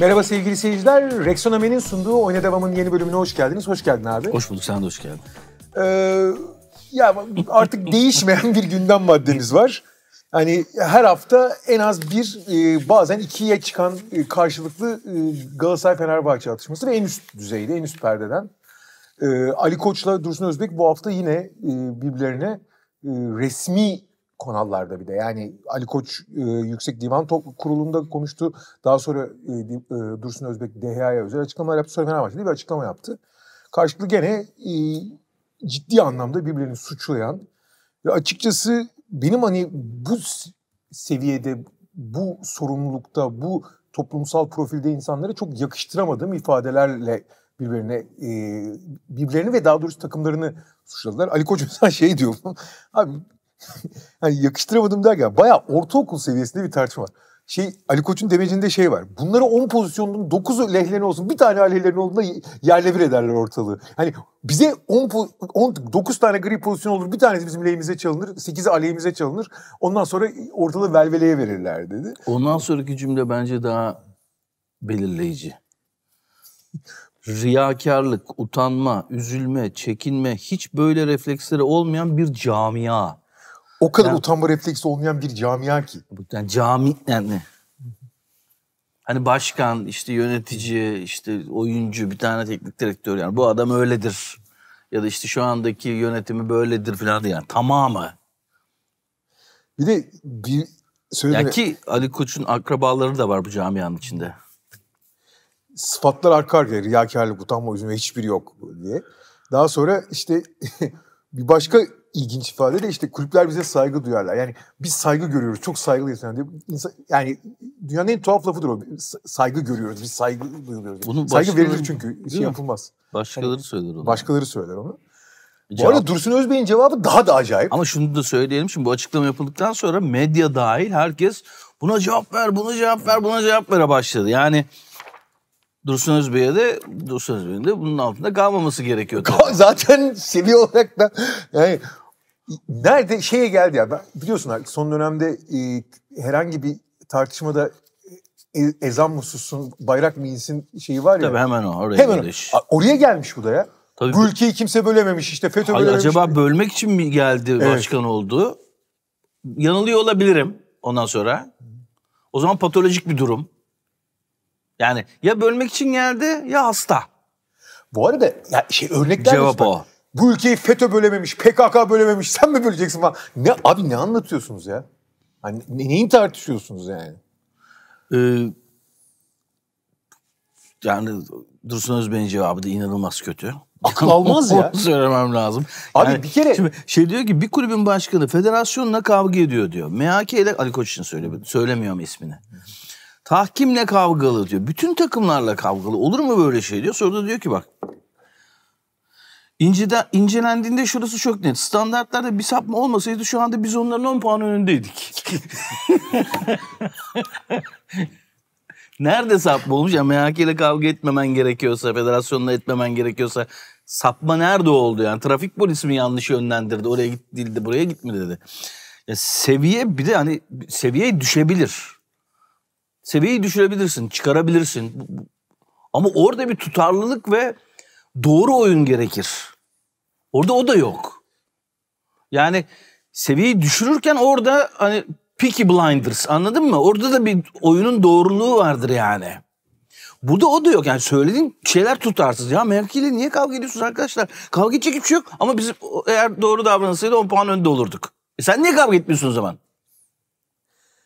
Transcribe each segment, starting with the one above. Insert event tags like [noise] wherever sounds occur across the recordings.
Merhaba sevgili seyirciler. Rexonomi'nin sunduğu Oyna Devam'ın yeni bölümüne hoş geldiniz. Hoş geldin abi. Hoş bulduk. Sen de hoş geldin. Ee, ya artık [laughs] değişmeyen bir gündem maddemiz var. Yani her hafta en az bir e, bazen ikiye çıkan e, karşılıklı e, Galatasaray-Fenerbahçe atışması ve en üst düzeyde, en üst perdeden. Ali Koç'la Dursun Özbek bu hafta yine birbirlerine resmi Konallar'da bir de. Yani Ali Koç e, Yüksek Divan Toplu Kurulu'nda konuştu. Daha sonra e, e, Dursun Özbek DHA'ya özel açıklamalar yaptı. Sonra Fenerbahçe'de bir açıklama yaptı. Karşılıklı gene e, ciddi anlamda birbirini suçlayan ve açıkçası benim hani bu seviyede, bu sorumlulukta, bu toplumsal profilde insanlara çok yakıştıramadığım ifadelerle birbirine e, birbirlerini ve daha doğrusu takımlarını suçladılar. Ali Koç mesela şey diyor. [laughs] Abi [laughs] hani yakıştıramadım derken bayağı ortaokul seviyesinde bir tartışma var. Şey, Ali Koç'un demecinde şey var. Bunları 10 pozisyonun 9'u lehlerine olsun. Bir tane aleyhlerine olduğunda yerle bir ederler ortalığı. Hani bize 10, 10 9 tane gri pozisyon olur. Bir tanesi bizim lehimize çalınır. 8'i aleyhimize çalınır. Ondan sonra ortalığı velveleye verirler dedi. Ondan sonraki cümle bence daha belirleyici. Riyakarlık, utanma, üzülme, çekinme hiç böyle refleksleri olmayan bir camia o kadar yani, utanma refleksi olmayan bir camia ki. Yani cami yani. Hani başkan, işte yönetici, işte oyuncu, bir tane teknik direktör yani bu adam öyledir. Ya da işte şu andaki yönetimi böyledir falan yani tamamı. Bir de bir söylediğine... Yani ki Ali Koç'un akrabaları da var bu camianın içinde. Sıfatlar arka arkaya riyakarlık, utanma, üzülme hiçbir yok diye. Daha sonra işte [laughs] bir başka ilginç ifade de işte kulüpler bize saygı duyarlar. Yani biz saygı görüyoruz. Çok saygılıyız. Yani, insan, yani dünyanın en tuhaf lafıdır o. Saygı görüyoruz. Biz saygı duyuluyoruz. Bunu saygı verilir çünkü. Şey yapılmaz. Başkaları hani, söyler onu. Başkaları söyler onu. Cevap. Bu arada Dursun Özbey'in cevabı daha da acayip. Ama şunu da söyleyelim. Şimdi bu açıklama yapıldıktan sonra medya dahil herkes buna cevap ver, buna cevap ver, buna cevap ver'e başladı. Yani Dursun Özbey'e de Dursun Özbey'in de bunun altında kalmaması gerekiyor. [laughs] Zaten seviye olarak da yani nerede şeye geldi ya ben, biliyorsun artık son dönemde e, herhangi bir tartışmada e, ezan mı sussun bayrak mı insin şeyi var ya. Tabii hemen o oraya hemen geliş. O. Oraya gelmiş bu da ya. Tabii. Bu ülkeyi kimse bölememiş işte FETÖ Hayır, bölememiş. Acaba bölmek için mi geldi evet. başkan oldu? Yanılıyor olabilirim ondan sonra. O zaman patolojik bir durum. Yani ya bölmek için geldi ya hasta. Bu arada ya şey örnekler Cevap o. Bu ülkeyi FETÖ bölememiş, PKK bölememiş, sen mi böleceksin falan. Ne abi ne anlatıyorsunuz ya? Hani ne, neyi tartışıyorsunuz yani? Ee, yani Dursun Özbey'in cevabı da inanılmaz kötü. Akıl almaz [laughs] ya. söylemem lazım. Abi yani, bir kere... Şimdi şey diyor ki bir kulübün başkanı federasyonla kavga ediyor diyor. MHK ile Ali Koç için söylemiyor, söylemiyorum ismini. Tahkimle kavgalı diyor. Bütün takımlarla kavgalı. Olur mu böyle şey diyor. Sonra da diyor ki bak. İnceden, incelendiğinde şurası çok net. Standartlarda bir sapma olmasaydı şu anda biz onların 10 puan önündeydik. Nerede sapma olmuş? ya MHK ile kavga etmemen gerekiyorsa, federasyonla etmemen gerekiyorsa sapma nerede oldu yani? Trafik polisi mi yanlış yönlendirdi? Oraya git değildi, buraya gitmedi dedi. Ya seviye bir de hani seviye düşebilir seviyeyi düşürebilirsin, çıkarabilirsin. Ama orada bir tutarlılık ve doğru oyun gerekir. Orada o da yok. Yani seviyeyi düşürürken orada hani Peaky Blinders anladın mı? Orada da bir oyunun doğruluğu vardır yani. Burada o da yok. Yani söylediğin şeyler tutarsız. Ya Merkel ile niye kavga ediyorsunuz arkadaşlar? Kavga edecek hiçbir şey yok. Ama biz eğer doğru davranılsaydı 10 puan önde olurduk. E sen niye kavga etmiyorsun o zaman?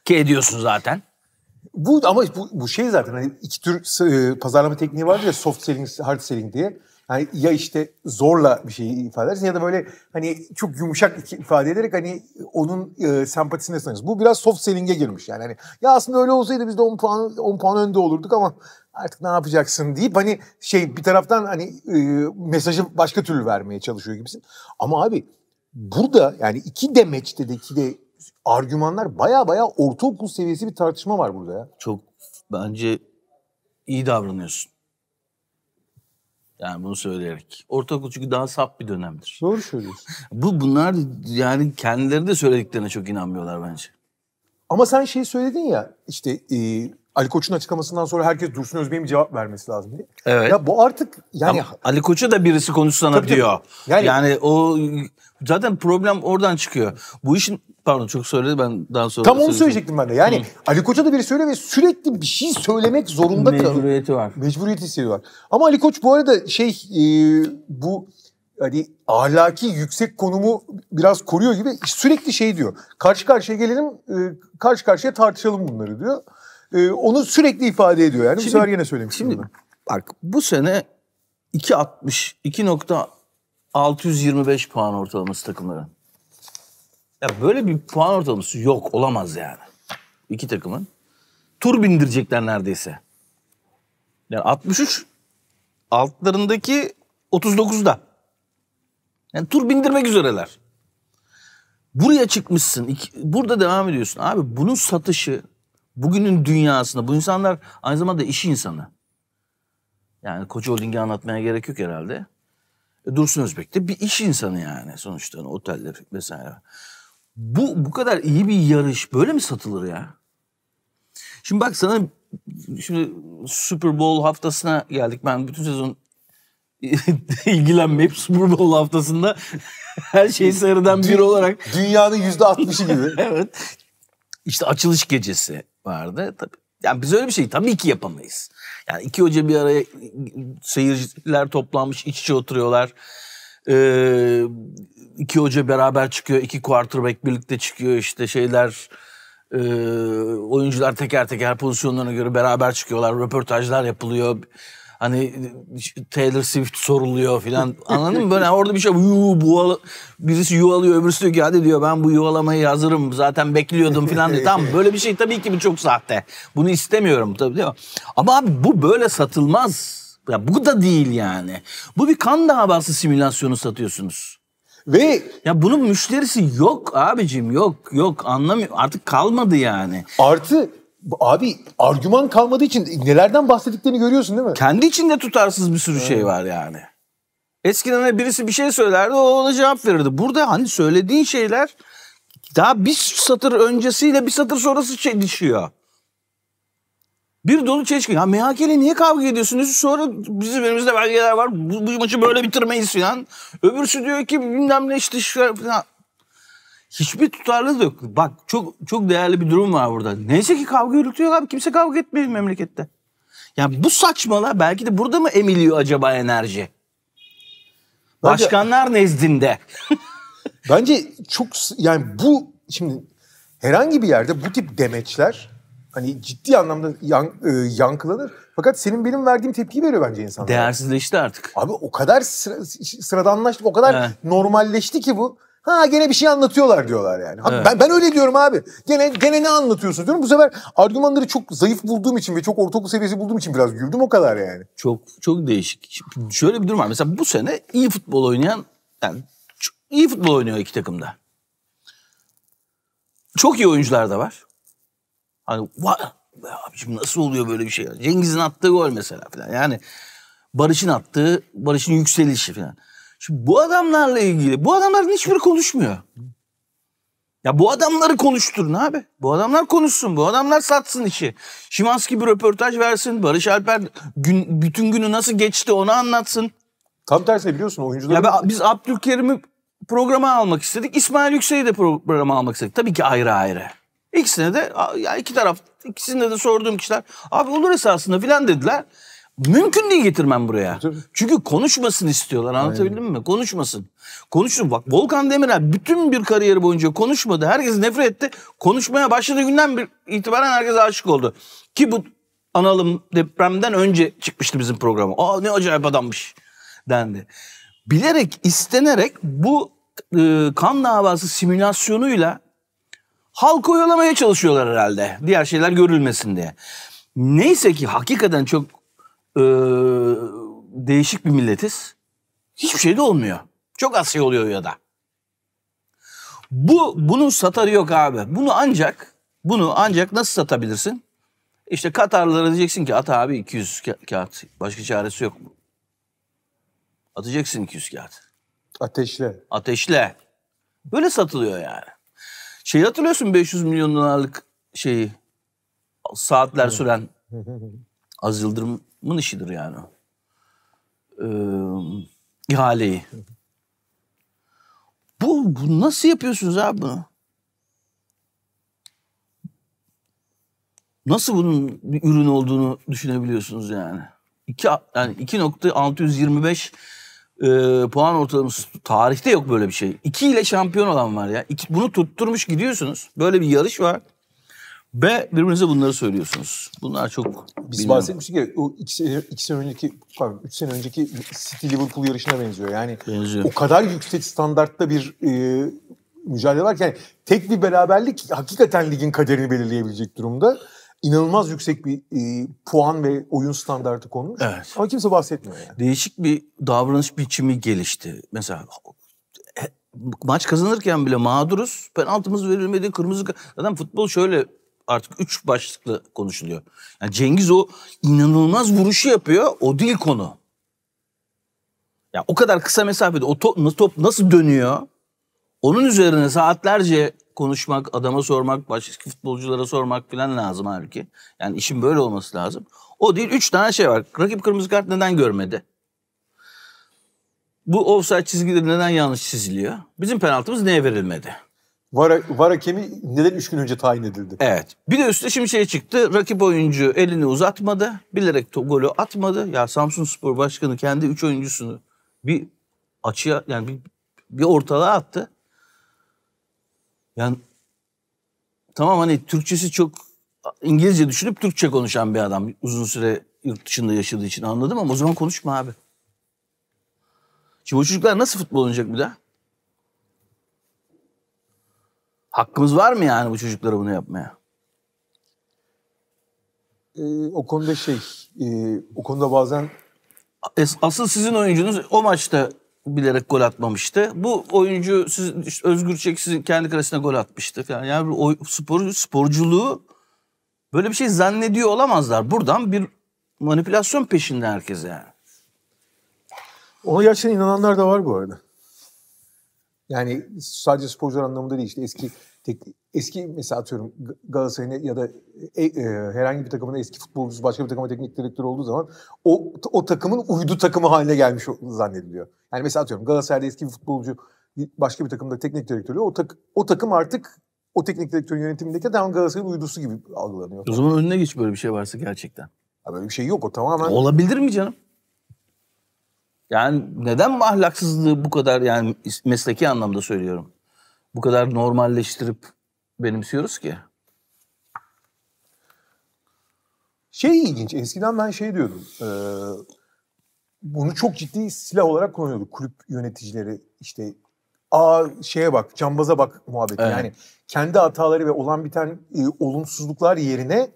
Ki ediyorsun zaten. Bu ama bu, bu şey zaten hani iki tür e, pazarlama tekniği vardır ya soft selling, hard selling diye. Hani ya işte zorla bir şeyi ifade edersin ya da böyle hani çok yumuşak ifade ederek hani onun e, sempatisine sanıyorsun. Bu biraz soft selling'e girmiş yani. Hani, ya aslında öyle olsaydı biz de 10 puan 10 puan önde olurduk ama artık ne yapacaksın deyip hani şey bir taraftan hani e, mesajı başka türlü vermeye çalışıyor gibisin. Ama abi burada yani iki demeçte de iki de argümanlar baya baya ortaokul seviyesi bir tartışma var burada ya. Çok bence iyi davranıyorsun. Yani bunu söyleyerek. Ortaokul çünkü daha sap bir dönemdir. Doğru söylüyorsun. [laughs] Bu bunlar yani kendileri de söylediklerine çok inanmıyorlar bence. Ama sen şey söyledin ya işte e, Ali Koç'un açıklamasından sonra herkes Dursun Özbey'in bir cevap vermesi lazım diye. Evet. Ya bu artık yani Ama Ali Koç'a da birisi konuşsana diyor. Yani, yani o zaten problem oradan çıkıyor. Bu işin pardon çok söyledi ben daha sonra Tam onu söyleyecektim ben de. Yani Hı. Ali Koç'a da biri söyle ve sürekli bir şey söylemek zorunda kalıyor. Mecburiyeti var. Mecburiyeti isteği Ama Ali Koç bu arada şey e, bu hani ahlaki yüksek konumu biraz koruyor gibi sürekli şey diyor. Karşı karşıya gelelim, e, karşı karşıya tartışalım bunları diyor e, onu sürekli ifade ediyor. Yani şimdi, bu sefer yine söylemiş Şimdi bak bu sene 2.60, 2.625 puan ortalaması takımların. Ya böyle bir puan ortalaması yok olamaz yani. İki takımın. Tur bindirecekler neredeyse. Yani 63 altlarındaki 39'da. Yani tur bindirmek üzereler. Buraya çıkmışsın. Iki, burada devam ediyorsun. Abi bunun satışı Bugünün dünyasında bu insanlar aynı zamanda iş insanı. Yani koca holdingi anlatmaya gerek yok herhalde. E, Dursun Özbek de bir iş insanı yani sonuçta yani oteller vesaire. Bu bu kadar iyi bir yarış böyle mi satılır ya? Şimdi bak sana şimdi Super Bowl haftasına geldik. Ben bütün sezon [laughs] ilgilenmeyip Super Bowl haftasında [laughs] her şeyi sarıdan bir olarak. Dünyanın yüzde altmışı gibi. [laughs] evet. İşte açılış gecesi, vardı. Tabii yani biz öyle bir şey tabii ki yapamayız. Yani iki hoca bir araya seyirciler toplanmış iç içe oturuyorlar. Ee, iki hoca beraber çıkıyor. iki quarterback birlikte çıkıyor işte şeyler. E, oyuncular teker teker pozisyonlarına göre beraber çıkıyorlar. Röportajlar yapılıyor hani Taylor Swift soruluyor falan anladın mı? Böyle orada bir şey yuu bu birisi yuvalıyor öbürsü diyor ki hadi diyor ben bu yuvalamayı hazırım zaten bekliyordum falan diyor. Tamam böyle bir şey tabii ki bu çok sahte. Bunu istemiyorum tabii değil mi? Ama abi bu böyle satılmaz. Ya bu da değil yani. Bu bir kan davası simülasyonu satıyorsunuz. Ve ya bunun müşterisi yok abicim yok yok anlamıyor artık kalmadı yani. Artı Abi argüman kalmadığı için nelerden bahsettiklerini görüyorsun değil mi? Kendi içinde tutarsız bir sürü evet. şey var yani. Eskiden hani birisi bir şey söylerdi o ona cevap verirdi. Burada hani söylediğin şeyler daha bir satır öncesiyle bir satır sonrası çelişiyor. Şey bir dolu çelişkin. Ya MHK'yle niye kavga ediyorsunuz? Sonra bizim elimizde belgeler var. Bu, bu maçı böyle bitirmeyiz falan. Öbürsü diyor ki bilmem ne işte falan hiçbir tutarlı da yok. Bak çok çok değerli bir durum var burada. Neyse ki kavga gürültü abi. Kimse kavga etmiyor memlekette. Yani bu saçmalar belki de burada mı emiliyor acaba enerji? Başkanlar bence, nezdinde. [laughs] bence çok yani bu şimdi herhangi bir yerde bu tip demeçler hani ciddi anlamda yan, e, yankılanır. Fakat senin benim verdiğim tepkiyi veriyor bence insanlar. Değersizleşti artık. Abi o kadar sıra, sıradanlaştı, o kadar evet. normalleşti ki bu. Ha gene bir şey anlatıyorlar diyorlar yani. Abi, evet. ben, ben öyle diyorum abi. Gene gene ne anlatıyorsun diyorum. Bu sefer argümanları çok zayıf bulduğum için ve çok ortaokul seviyesi bulduğum için biraz güldüm o kadar yani. Çok çok değişik. Şimdi şöyle bir durum var. Mesela bu sene iyi futbol oynayan yani iyi futbol oynuyor iki takımda. Çok iyi oyuncular da var. Hani abiciğim nasıl oluyor böyle bir şey? Cengiz'in attığı gol mesela falan. Yani Barış'ın attığı, Barış'ın yükselişi falan. Şimdi bu adamlarla ilgili bu adamların hiçbir konuşmuyor. Ya bu adamları konuşturun abi. Bu adamlar konuşsun. Bu adamlar satsın işi. Şimanski bir röportaj versin. Barış Alper gün, bütün günü nasıl geçti onu anlatsın. Tam tersi biliyorsun oyuncuları. Ya ben, biz Abdülkerim'i programa almak istedik. İsmail Yüksel'i de programa almak istedik. Tabii ki ayrı ayrı. İkisine de ya iki taraf ikisinde de sorduğum kişiler abi olur esasında filan dediler. Mümkün değil getirmem buraya. E, Çünkü konuşmasın istiyorlar anlatabildim Aynen. mi? Konuşmasın. Konuşsun. Bak Volkan Demirel bütün bir kariyeri boyunca konuşmadı. Herkes nefret etti. Konuşmaya başladığı günden bir itibaren herkes aşık oldu. Ki bu analım depremden önce çıkmıştı bizim programı. Aa ne acayip adammış dendi. Bilerek istenerek bu e, kan davası simülasyonuyla halkı oyalamaya çalışıyorlar herhalde. Diğer şeyler görülmesin diye. Neyse ki hakikaten çok e, değişik bir milletiz. Hiçbir şey de olmuyor. Çok az şey oluyor ya da. Bu bunun satarı yok abi. Bunu ancak bunu ancak nasıl satabilirsin? İşte Katarlılara diyeceksin ki at abi 200 kağıt. Başka çaresi yok. mu? Atacaksın 200 kağıt. Ateşle. Ateşle. Böyle satılıyor yani. Şey hatırlıyorsun 500 milyon dolarlık şeyi saatler süren [laughs] Az Yıldırım mın işidir yani. Ee, ihaleyi. Bu, bu nasıl yapıyorsunuz abi bunu? Nasıl bunun bir ürün olduğunu düşünebiliyorsunuz yani? İki yani 2.625 e, puan ortalaması tarihte yok böyle bir şey. 2 ile şampiyon olan var ya. İki, bunu tutturmuş gidiyorsunuz. Böyle bir yarış var. Ve birbirinize bunları söylüyorsunuz. Bunlar çok... Biz bilmiyorum. bahsetmiştik ya o iki sene, iki sene önceki, pardon üç sene önceki City Liverpool yarışına benziyor. Yani benziyor. o kadar yüksek standartta bir e, mücadele var ki yani tek bir beraberlik hakikaten ligin kaderini belirleyebilecek durumda. İnanılmaz yüksek bir e, puan ve oyun standartı konmuş. Evet. Ama kimse bahsetmiyor yani. Değişik bir davranış biçimi gelişti. Mesela maç kazanırken bile mağduruz. Penaltımız verilmedi, kırmızı... Zaten futbol şöyle artık üç başlıkla konuşuluyor. Yani Cengiz o inanılmaz vuruşu yapıyor. O değil konu. Ya yani o kadar kısa mesafede o top, top nasıl dönüyor? Onun üzerine saatlerce konuşmak, adama sormak, başka futbolculara sormak falan lazım halbuki. Yani işin böyle olması lazım. O değil. Üç tane şey var. Rakip kırmızı kart neden görmedi? Bu offside çizgileri neden yanlış çiziliyor? Bizim penaltımız neye verilmedi? Var, var hakemi neden 3 gün önce tayin edildi? Evet. Bir de üstte şimdi şey çıktı. Rakip oyuncu elini uzatmadı. Bilerek golü atmadı. Ya Samsun Spor Başkanı kendi 3 oyuncusunu bir açıya yani bir, bir ortalığa attı. Yani tamam hani Türkçesi çok İngilizce düşünüp Türkçe konuşan bir adam. Uzun süre yurt dışında yaşadığı için anladım ama o zaman konuşma abi. Şimdi bu çocuklar nasıl futbol oynayacak bir daha? Hakkımız var mı yani bu çocuklara bunu yapmaya? Ee, o konuda şey, e, o konuda bazen... Asıl sizin oyuncunuz o maçta bilerek gol atmamıştı. Bu oyuncu siz, işte Özgür Çek sizin kendi karesine gol atmıştı falan. Yani o spor, sporculuğu böyle bir şey zannediyor olamazlar. Buradan bir manipülasyon peşinde herkes yani. Ona gerçekten inananlar da var bu arada. Yani sadece sporcular anlamında değil işte eski tek, eski mesela atıyorum Galatasaray'ın ya da e, e, herhangi bir takımın eski futbolcusu başka bir takıma teknik direktör olduğu zaman o o takımın uydu takımı haline gelmiş zannediliyor. Yani mesela atıyorum Galatasaray'da eski bir futbolcu başka bir takımda teknik direktörü o, tak, o takım artık o teknik direktörün yönetimindeki Dan Galatasaray'ın uydusu gibi algılanıyor. O zaman önüne geç böyle bir şey varsa gerçekten. Ya böyle bir şey yok o tamamen. Olabilir mi canım? Yani neden bu ahlaksızlığı bu kadar yani mesleki anlamda söylüyorum. Bu kadar normalleştirip benimsiyoruz ki? Şey ilginç. Eskiden ben şey diyordum. E, bunu çok ciddi silah olarak kullanıyorduk. Kulüp yöneticileri işte a şeye bak, cambaza bak muhabbeti. Evet. Yani kendi hataları ve olan biten e, olumsuzluklar yerine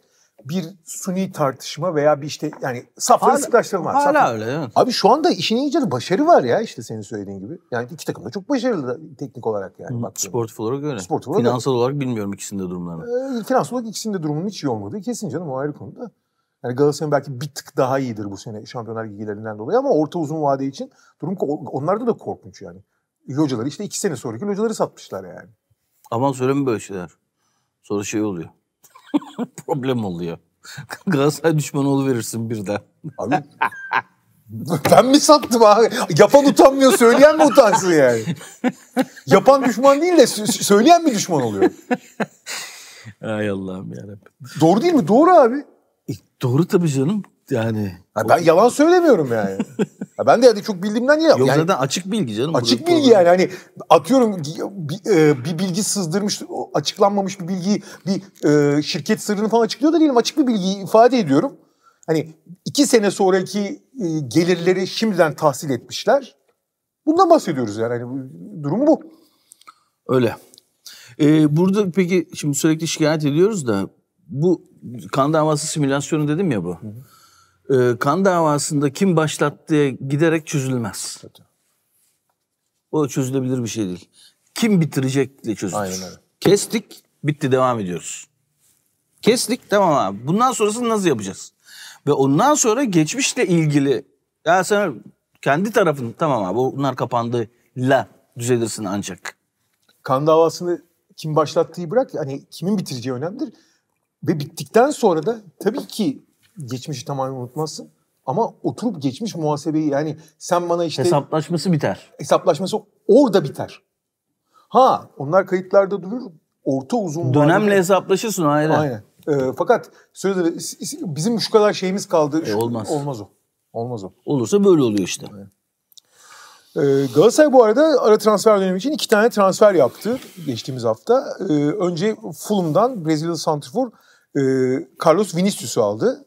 bir suni tartışma veya bir işte yani safları sıklaştırma. Hala safları. öyle değil mi? Abi şu anda işin iyice başarı var ya işte senin söylediğin gibi. Yani iki takım da çok başarılı teknik olarak yani. Hı, sportif olarak öyle. Sportif olarak Finansal öyle. olarak bilmiyorum ikisinde durumlarını. Ee, finansal olarak ikisinde durumunun hiç iyi olmadığı kesin canım o ayrı konuda. Yani Galatasaray belki bir tık daha iyidir bu sene şampiyonlar ligilerinden dolayı ama orta uzun vade için durum onlarda da korkunç yani. Locaları işte iki sene sonraki locaları satmışlar yani. Aman söyleme böyle şeyler. Sonra şey oluyor. [laughs] problem oluyor. [laughs] Galatasaray düşmanı verirsin birden. Abi ben mi sattım abi? Yapan utanmıyor, söyleyen mi utansın yani? Yapan düşman değil de söyleyen mi düşman oluyor? Ay Allah'ım yarabbim. Doğru değil mi? Doğru abi. E, doğru tabii canım yani. Ha, ben o... yalan söylemiyorum yani. [laughs] ha, ben de yani çok bildiğimden yalan. Yok yani, zaten açık bilgi canım. Açık bilgi yani hani atıyorum bir, e, bir bilgi sızdırmış açıklanmamış bir bilgiyi bir e, şirket sırrını falan açıklıyor da değilim açık bir bilgiyi ifade ediyorum. Hani iki sene sonraki e, gelirleri şimdiden tahsil etmişler. Bundan bahsediyoruz yani. Hani, durumu bu. Öyle. Ee, burada peki şimdi sürekli şikayet ediyoruz da bu kan davası simülasyonu dedim ya bu. Hı hı e, kan davasında kim başlattı, giderek çözülmez. O çözülebilir bir şey değil. Kim bitirecekle çözülür. Aynen öyle. Kestik, bitti devam ediyoruz. Kestik, tamam abi. Bundan sonrasını nasıl yapacağız? Ve ondan sonra geçmişle ilgili ya sen kendi tarafın tamam abi bunlar kapandı la düzelirsin ancak. Kan davasını kim başlattığı bırak hani kimin bitireceği önemlidir. Ve bittikten sonra da tabii ki geçmişi tamamen unutmazsın. Ama oturup geçmiş muhasebeyi yani sen bana işte... Hesaplaşması biter. Hesaplaşması orada biter. Ha onlar kayıtlarda durur. Orta uzun... Dönemle vardır. hesaplaşırsın aynen. Aynen. E, fakat sözde bizim şu kadar şeyimiz kaldı. E, olmaz. Olmaz o. Olmaz o. Olursa böyle oluyor işte. Evet. Ee, Galatasaray bu arada ara transfer dönemi için iki tane transfer yaptı geçtiğimiz hafta. E, önce Fulham'dan Brezilyalı Santrifor e, Carlos Vinicius'u aldı.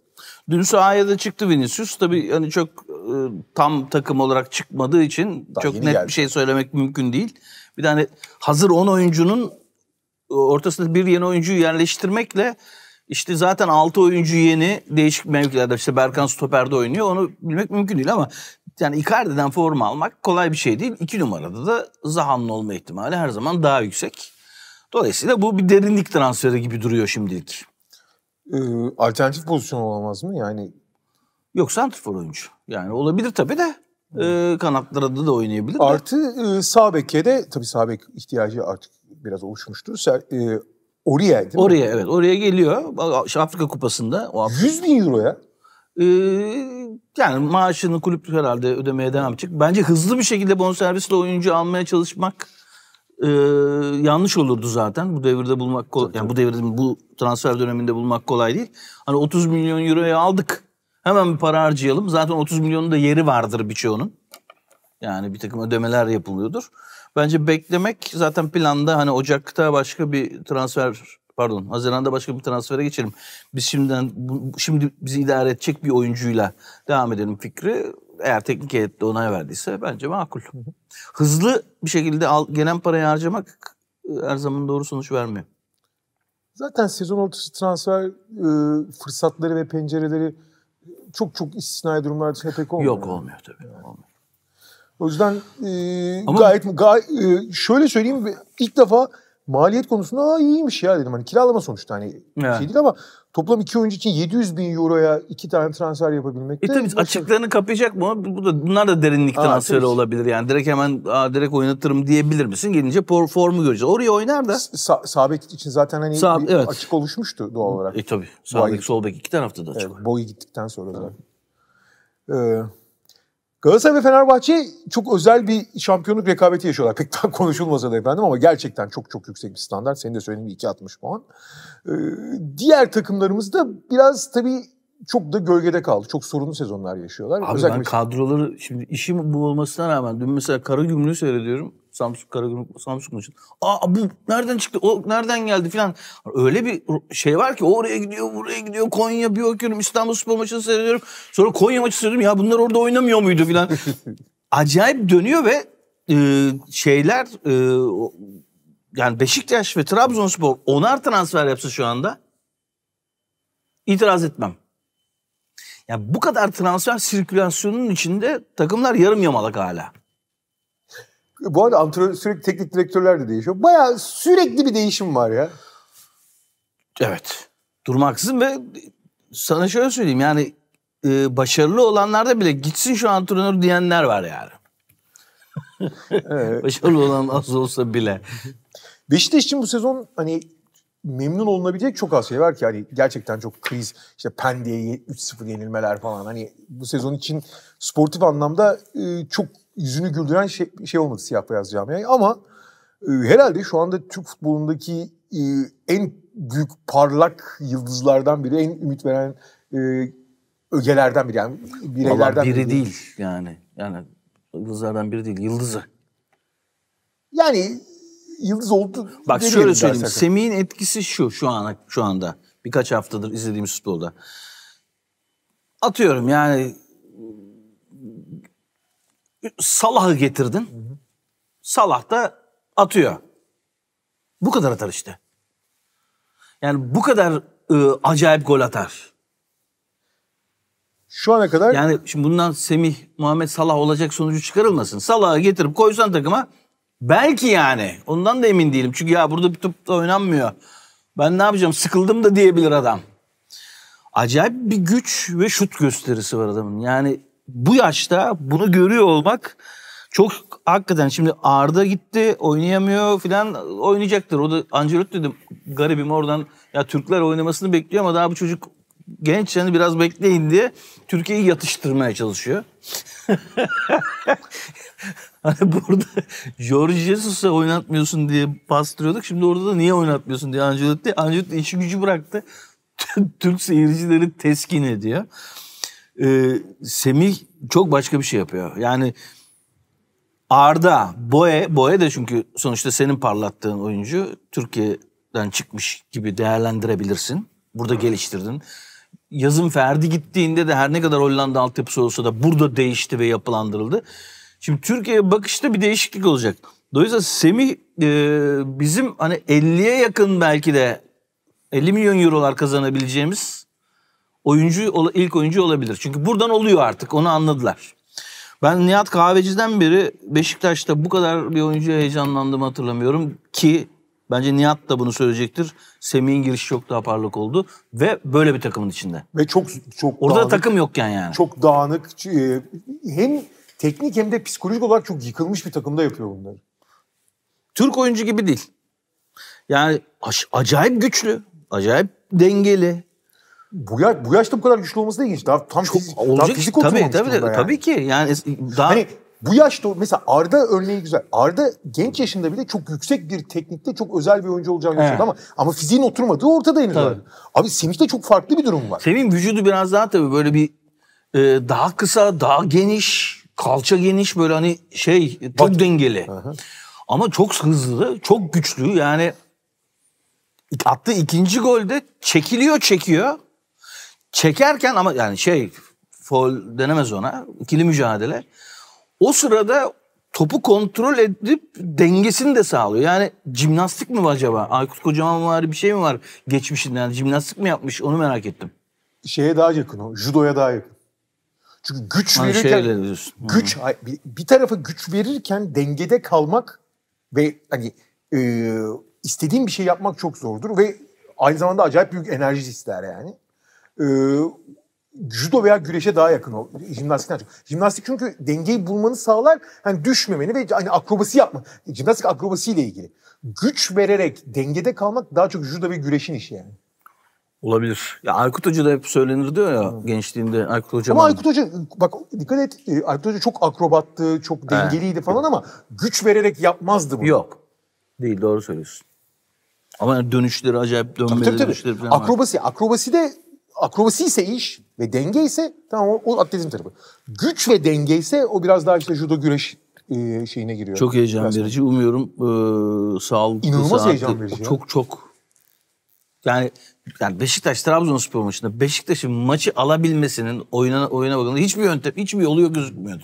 Dün sahaya da çıktı Vinicius. Tabii hani çok e, tam takım olarak çıkmadığı için Daha çok net geldi. bir şey söylemek mümkün değil. Bir tane hazır 10 oyuncunun e, ortasında bir yeni oyuncuyu yerleştirmekle işte zaten 6 oyuncu yeni değişik mevkilerde işte Berkan stoperde oynuyor. Onu bilmek mümkün değil ama yani Icardi'den forma almak kolay bir şey değil. 2 numarada da Zaha'nın olma ihtimali her zaman daha yüksek. Dolayısıyla bu bir derinlik transferi gibi duruyor şimdilik e, alternatif pozisyon olamaz mı? Yani Yok santrfor oyuncu. Yani olabilir tabii de. E, kanatlarda da oynayabilir. Artı e, sağ beke de tabii sağ bek ihtiyacı artık biraz oluşmuştur. Ser, e, oraya değil mi? Oraya evet. Oraya geliyor. Afrika Kupası'nda. O Afrika... 100 bin euro ya. E, yani maaşını kulüp herhalde ödemeye devam edecek. Bence hızlı bir şekilde bonservisle oyuncu almaya çalışmak e, yanlış olurdu zaten. Bu devirde bulmak kolay, yani bu devirde bu transfer döneminde bulmak kolay değil. Hani 30 milyon euroya aldık. Hemen bir para harcayalım. Zaten 30 milyonun da yeri vardır birçoğunun. Yani bir takım ödemeler yapılıyordur. Bence beklemek zaten planda hani Ocak'ta başka bir transfer pardon Haziran'da başka bir transfere geçelim. Biz şimdiden bu, şimdi bizi idare edecek bir oyuncuyla devam edelim fikri eğer teknik heyette onay verdiyse bence makul. Hızlı bir şekilde al, gelen parayı harcamak e, her zaman doğru sonuç vermiyor. Zaten sezon ortası transfer e, fırsatları ve pencereleri çok çok istisnai durumlar dışında pek olmuyor. Yok olmuyor tabii. Yani. Olmuyor. O yüzden e, Ama... gayet, gayet e, şöyle söyleyeyim ilk defa maliyet konusunda iyiymiş ya dedim. Hani kiralama sonuçta hani şey evet. şey değil ama Toplam iki oyuncu için 700 bin euroya iki tane transfer yapabilmek. E tabii açıklarını kapayacak mı? Bu da, bunlar da derinlik aa, transferi tabii. olabilir. Yani direkt hemen aa, direkt oynatırım diyebilir misin? Gelince por, formu göreceğiz. Oraya oynar da. Sa Sabek için zaten hani Sa bir evet. açık oluşmuştu doğal olarak. E tabii. Sabek, Boy... sol bek iki tarafta da açık. Evet, boyu gittikten sonra zaten. Evet. Ee, Galatasaray ve Fenerbahçe çok özel bir şampiyonluk rekabeti yaşıyorlar. Pek daha konuşulmasa da efendim ama gerçekten çok çok yüksek bir standart. Senin de söylediğin 2.60 puan. Ee, diğer takımlarımız da biraz tabii çok da gölgede kaldı. Çok sorunlu sezonlar yaşıyorlar. Abi Özellikle ben kadroları şimdi işim bu olmasına rağmen dün mesela Karagümrük'ü seyrediyorum. Samsung Karagümrük Samsung için. Aa bu nereden çıktı? O nereden geldi filan. Öyle bir şey var ki oraya gidiyor, buraya gidiyor. Konya bir okuyorum. İstanbul Spor maçını seyrediyorum. Sonra Konya maçı seyrediyorum. Ya bunlar orada oynamıyor muydu filan. [laughs] Acayip dönüyor ve e, şeyler e, yani Beşiktaş ve Trabzonspor onar transfer yapsa şu anda itiraz etmem. Ya yani bu kadar transfer sirkülasyonunun içinde takımlar yarım yamalak hala. Bu arada antrenör, sürekli teknik direktörler de değişiyor. Bayağı sürekli bir değişim var ya. Evet. Durmaksızın ve sana şöyle söyleyeyim yani e, başarılı olanlarda bile gitsin şu antrenör diyenler var yani. [laughs] başarılı olan az olsa bile. Beşiktaş için bu sezon hani memnun olunabilecek çok az şey var ki hani gerçekten çok kriz işte Pendik'e 3-0 yenilmeler falan hani bu sezon için sportif anlamda e, çok yüzünü güldüren şey, şey olmadı siyah beyaz camiaya ama e, herhalde şu anda Türk futbolundaki e, en büyük parlak yıldızlardan biri en ümit veren e, ögelerden biri yani bireylerden biri, biri değil yani yani yıldızlardan biri değil yıldızı yani yıldız oldu. Bak şöyle söyleyeyim. Semih'in etkisi şu şu ana şu anda. Birkaç haftadır izlediğim futbolda. Atıyorum yani Salah'ı getirdin. Salah da atıyor. Bu kadar atar işte. Yani bu kadar ıı, acayip gol atar. Şu ana kadar... Yani şimdi bundan Semih, Muhammed Salah olacak sonucu çıkarılmasın. Salah'ı getirip koysan takıma Belki yani. Ondan da emin değilim. Çünkü ya burada bir top da oynanmıyor. Ben ne yapacağım? Sıkıldım da diyebilir adam. Acayip bir güç ve şut gösterisi var adamın. Yani bu yaşta bunu görüyor olmak çok hakikaten şimdi Arda gitti oynayamıyor filan oynayacaktır. O da Ancelotti dedim garibim oradan ya Türkler oynamasını bekliyor ama daha bu çocuk genç seni biraz bekleyin diye Türkiye'yi yatıştırmaya çalışıyor. [laughs] hani burada George Jesus'a oynatmıyorsun diye bastırıyorduk. Şimdi orada da niye oynatmıyorsun diye Ancelotti. Ancelotti işi gücü bıraktı. Türk seyircileri teskin ediyor. Ee, Semih çok başka bir şey yapıyor. Yani Arda, Boe, Boe de çünkü sonuçta senin parlattığın oyuncu Türkiye'den çıkmış gibi değerlendirebilirsin. Burada geliştirdin yazın Ferdi gittiğinde de her ne kadar Hollanda altyapısı olsa da burada değişti ve yapılandırıldı. Şimdi Türkiye'ye bakışta bir değişiklik olacak. Dolayısıyla Semih e, bizim hani 50'ye yakın belki de 50 milyon eurolar kazanabileceğimiz oyuncu ilk oyuncu olabilir. Çünkü buradan oluyor artık onu anladılar. Ben Nihat Kahveci'den beri Beşiktaş'ta bu kadar bir oyuncuya heyecanlandığımı hatırlamıyorum ki Bence Nihat da bunu söyleyecektir. Semih'in girişi çok daha parlak oldu ve böyle bir takımın içinde. Ve çok çok Orada dağınık, takım yokken yani. Çok dağınık. E, hem teknik hem de psikolojik olarak çok yıkılmış bir takımda yapıyor bunları. Türk oyuncu gibi değil. Yani acayip güçlü, acayip dengeli, bu, yaş bu yaşta bu kadar güçlü olması da ilginç. Daha tam, Çok, fizik, olacak, tam fizik tabii, tabii, tabii yani. tabii ki. Yani daha... Hani bu yaşta mesela Arda örneği güzel. Arda genç yaşında bile çok yüksek bir teknikte çok özel bir oyuncu olacağını evet. ama ama fiziğin oturmadığı ortada henüz. Tabii. Abi Semih'te çok farklı bir durum var. Semih'in vücudu biraz daha tabii böyle bir e, daha kısa, daha geniş, kalça geniş böyle hani şey çok Bat. dengeli. Hı-hı. Ama çok hızlı, çok güçlü. Yani attığı ikinci golde çekiliyor, çekiyor. Çekerken ama yani şey foul denemez ona. ikili mücadele o sırada topu kontrol edip dengesini de sağlıyor. Yani cimnastik mi var acaba? Aykut Kocaman var bir şey mi var geçmişinden? Yani cimnastik mi yapmış onu merak ettim. Şeye daha yakın o. Judoya daha yakın. Çünkü güç ha, verirken güç bir tarafa güç verirken dengede kalmak ve hani e, istediğin bir şey yapmak çok zordur ve aynı zamanda acayip büyük enerji ister yani. E, judo veya güreşe daha yakın o jimnastikten çok. Jimnastik çünkü dengeyi bulmanı sağlar. Hani düşmemeni ve hani akrobasi yapma. Jimnastik akrobasiyle ilgili. Güç vererek dengede kalmak daha çok judo ve güreşin işi yani. Olabilir. Ya Aykut Hoca da hep söylenir diyor ya hmm. gençliğinde Aykut Hoca. Ama Aykut Hoca bak dikkat et e, Aykut Hoca çok akrobattı, çok dengeliydi He. falan ama güç vererek yapmazdı bunu. Yok. Değil doğru söylüyorsun. Ama yani dönüşleri acayip dönmeleri tabii, tabii, tabii. dönüşleri falan. Akrobasi, akrobasi de akrobasi ise iş ve denge ise tamam o, o atletizm tarafı. Güç ve denge ise o biraz daha işte judo güreş e, şeyine giriyor. Çok heyecan biraz verici. Sonra. Umuyorum e, sağlıklı İnanılmaz saatte. heyecan verici. Çok ya. çok. Yani yani Beşiktaş Trabzonspor maçında Beşiktaş'ın maçı alabilmesinin oyuna oyuna bakın hiçbir yöntem, hiçbir yolu yok gözükmüyordu.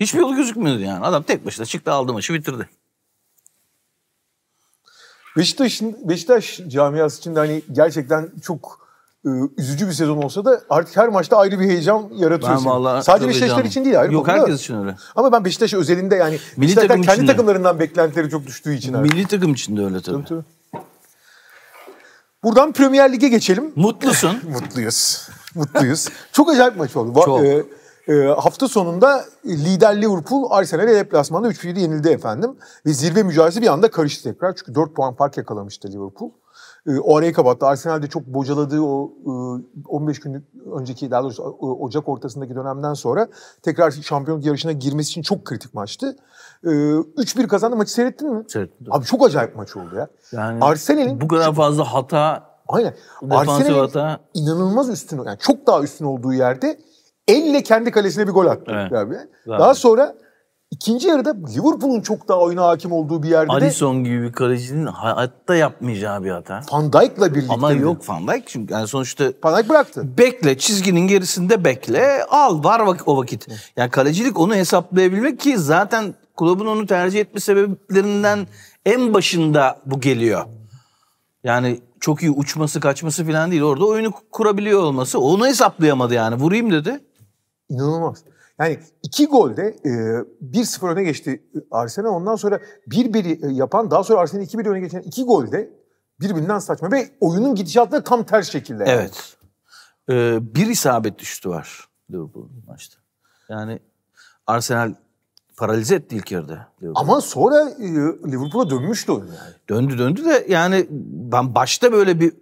Hiçbir yolu gözükmüyordu yani. Adam tek başına çıktı aldı maçı bitirdi. Beşiktaş Beşiktaş camiası için de hani gerçekten çok e, üzücü bir sezon olsa da artık her maçta ayrı bir heyecan yaratıyor. Ben vallahi Sadece Beşiktaşlar için değil ayrı Yok konuda. herkes için öyle. Ama ben Beşiktaş özelinde yani milli takım kendi içinde. takımlarından beklentileri çok düştüğü için. Milli abi. takım için de öyle tabii. tabii. Buradan Premier Lig'e geçelim. Mutlusun. [laughs] Mutluyuz. Mutluyuz. çok acayip maç oldu. Çok. E, e, hafta sonunda lider Liverpool Arsenal'e deplasmanda 3-1 yenildi efendim. Ve zirve mücadelesi bir anda karıştı tekrar. Çünkü 4 puan fark yakalamıştı Liverpool. E, o arayı kapattı. Arsenal'de çok bocaladığı o 15 e, günlük önceki daha doğrusu e, Ocak ortasındaki dönemden sonra tekrar şampiyonluk yarışına girmesi için çok kritik maçtı. 3-1 ee, kazandı. Maçı seyrettin mi? Seyrettim. Abi çok acayip maç oldu ya. Yani Arsenal'in bu kadar fazla hata Aynen. Arsenal'in hata. inanılmaz üstün yani çok daha üstün olduğu yerde elle kendi kalesine bir gol attı evet. abi. Daha sonra İkinci yarıda Liverpool'un çok daha oyuna hakim olduğu bir yerde Alisson de... gibi bir kalecinin hayatta yapmayacağı bir hata. Van Dijk'la birlikte. Ama mi? yok Van Dijk çünkü yani sonuçta... Van Dijk bıraktı. Bekle çizginin gerisinde bekle al var vak o vakit. Yani kalecilik onu hesaplayabilmek ki zaten kulübün onu tercih etme sebeplerinden en başında bu geliyor. Yani çok iyi uçması kaçması falan değil orada oyunu kurabiliyor olması onu hesaplayamadı yani vurayım dedi. İnanılmaz. Yani iki golde e, 1-0 öne geçti e, Arsenal. Ondan sonra 1-1 e, yapan daha sonra Arsenal 2-1 öne geçen iki golde birbirinden saçma ve oyunun gidişatları tam ters şekilde. Evet. Ee, bir isabet düştü var Liverpool'un maçta. Yani Arsenal paralize etti ilk yarıda. Ama sonra e, Liverpool'a dönmüştü oyun yani. Döndü döndü de yani ben başta böyle bir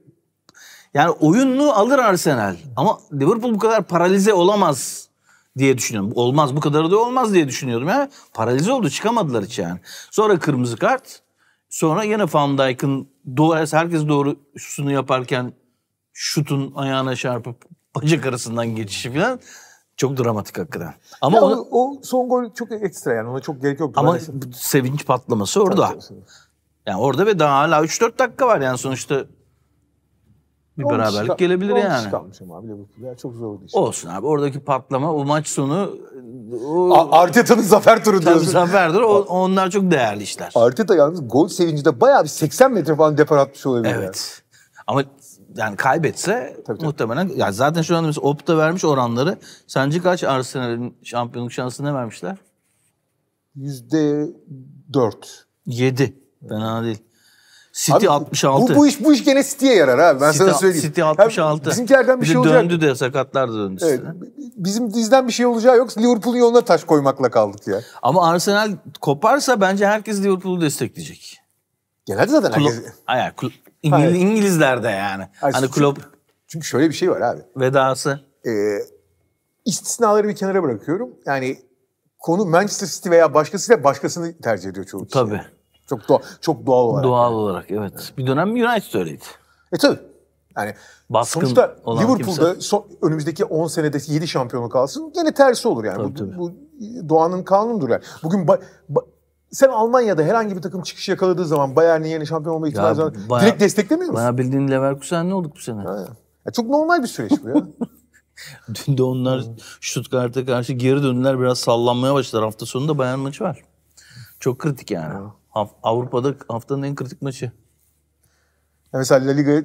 yani oyunu alır Arsenal ama Liverpool bu kadar paralize olamaz diye düşünüyorum. Olmaz bu kadarı da olmaz diye düşünüyordum. ya paralize oldu çıkamadılar hiç yani. Sonra kırmızı kart. Sonra yine Van Dijk'ın doğru, herkes doğrusunu yaparken şutun ayağına çarpıp bacak arasından geçişi falan çok dramatik hakikaten. Ama ya ona, o, son gol çok ekstra yani ona çok gerek yoktu. Ama sevinç patlaması orada. Tabii, tabii. Yani orada ve daha hala 3-4 dakika var yani sonuçta bir beraberlik çıkar, gelebilir onu yani. çıkarmışım abi Liverpool ya. Çok zor değil. Olsun abi. Oradaki patlama o maç sonu o... Arteta'nın zafer turu diyorsun. Tabii zafer turu. onlar çok değerli işler. Arteta yalnız gol sevincinde bayağı bir 80 metre falan depar atmış olabilir. Evet. Yani. Ama yani kaybetse tabii, tabii. muhtemelen ya zaten şu anda mesela Opta vermiş oranları. Sence kaç Arsenal'in şampiyonluk şansına vermişler? Yüzde dört. Yedi. Fena değil. City abi, 66. Bu, bu iş bu iş gene City'ye yarar abi. Ben City, sana söyleyeyim. City 66. Abi, bizimkilerden bir, bir şey olacak. Döndü de sakatlar da döndü. Evet, bizim dizden bir şey olacağı yok. Liverpool'un yoluna taş koymakla kaldık ya. Ama Arsenal koparsa bence herkes Liverpool'u destekleyecek. Genelde zaten Klopp, herkes... Hayır, Klopp, İngiliz, hayır. İngilizler de yani. Hayır, hani Klopp... Çünkü, şöyle bir şey var abi. Vedası. Ee, istisnaları bir kenara bırakıyorum. Yani konu Manchester City veya başkasıyla başkasını tercih ediyor çoğu kişi. Tabii. Yani. Çok doğal, çok doğal olarak. Doğal yani. olarak evet. evet. Bir dönem United öyleydi. E tabii. Yani Baskın sonuçta Liverpool'da kimse... son, önümüzdeki 10 senede 7 şampiyonluk alsın gene tersi olur yani. Tabii, bu, tabii. bu doğanın kanunudur yani. Bugün ba, ba, sen Almanya'da herhangi bir takım çıkış yakaladığı zaman Bayern'in yeni şampiyon olma ihtimali zaman baya, direkt desteklemiyor musun? Bayağı bildiğin Leverkusen ne olduk bu sene? Ya çok normal bir süreç bu ya. [laughs] Dün de onlar hmm. Stuttgart'a karşı geri döndüler biraz sallanmaya başladılar. Hafta sonunda Bayern maçı var. Çok kritik yani. Hmm. Avrupa'da haftanın en kritik maçı. Ya mesela La Liga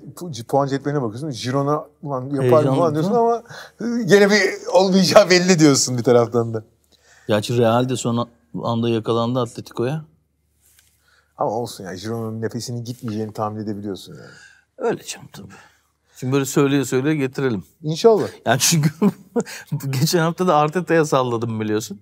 puan cetveline bakıyorsun. Girona ulan yapar mı falan diyorsun ama e, gene bir olmayacağı belli diyorsun bir taraftan da. Gerçi Real de son anda yakalandı Atletico'ya. Ama olsun ya Girona'nın nefesinin gitmeyeceğini tahmin edebiliyorsun yani. Öyle canım tabii. Şimdi böyle söyleye söyleye getirelim. İnşallah. Yani çünkü [laughs] geçen hafta da Arteta'ya salladım biliyorsun.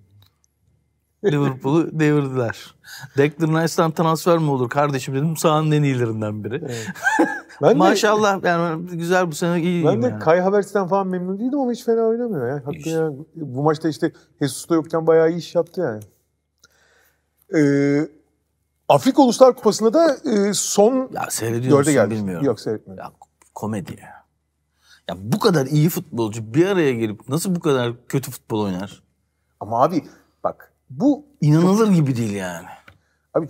Liverpool'u devirdiler. Declan Rice'dan transfer mi olur kardeşim dedim. Sahanın en iyilerinden biri. Evet. [laughs] Ben Maşallah de, yani güzel bu sene iyi. Ben de yani. Kai Havertz'ten falan memnun değildim ama hiç fena oynamıyor. Yani. Hakkı işte. yani, bu maçta işte da yokken bayağı iyi iş yaptı yani. Ee, Afrika Uluslar Kupası'nda da e, son ya seyrediyor musun geldi. bilmiyorum. Yok seyretmedim. Ya komedi ya. Ya bu kadar iyi futbolcu bir araya gelip nasıl bu kadar kötü futbol oynar? Ama abi bak bu inanılır çok... gibi değil yani. Abi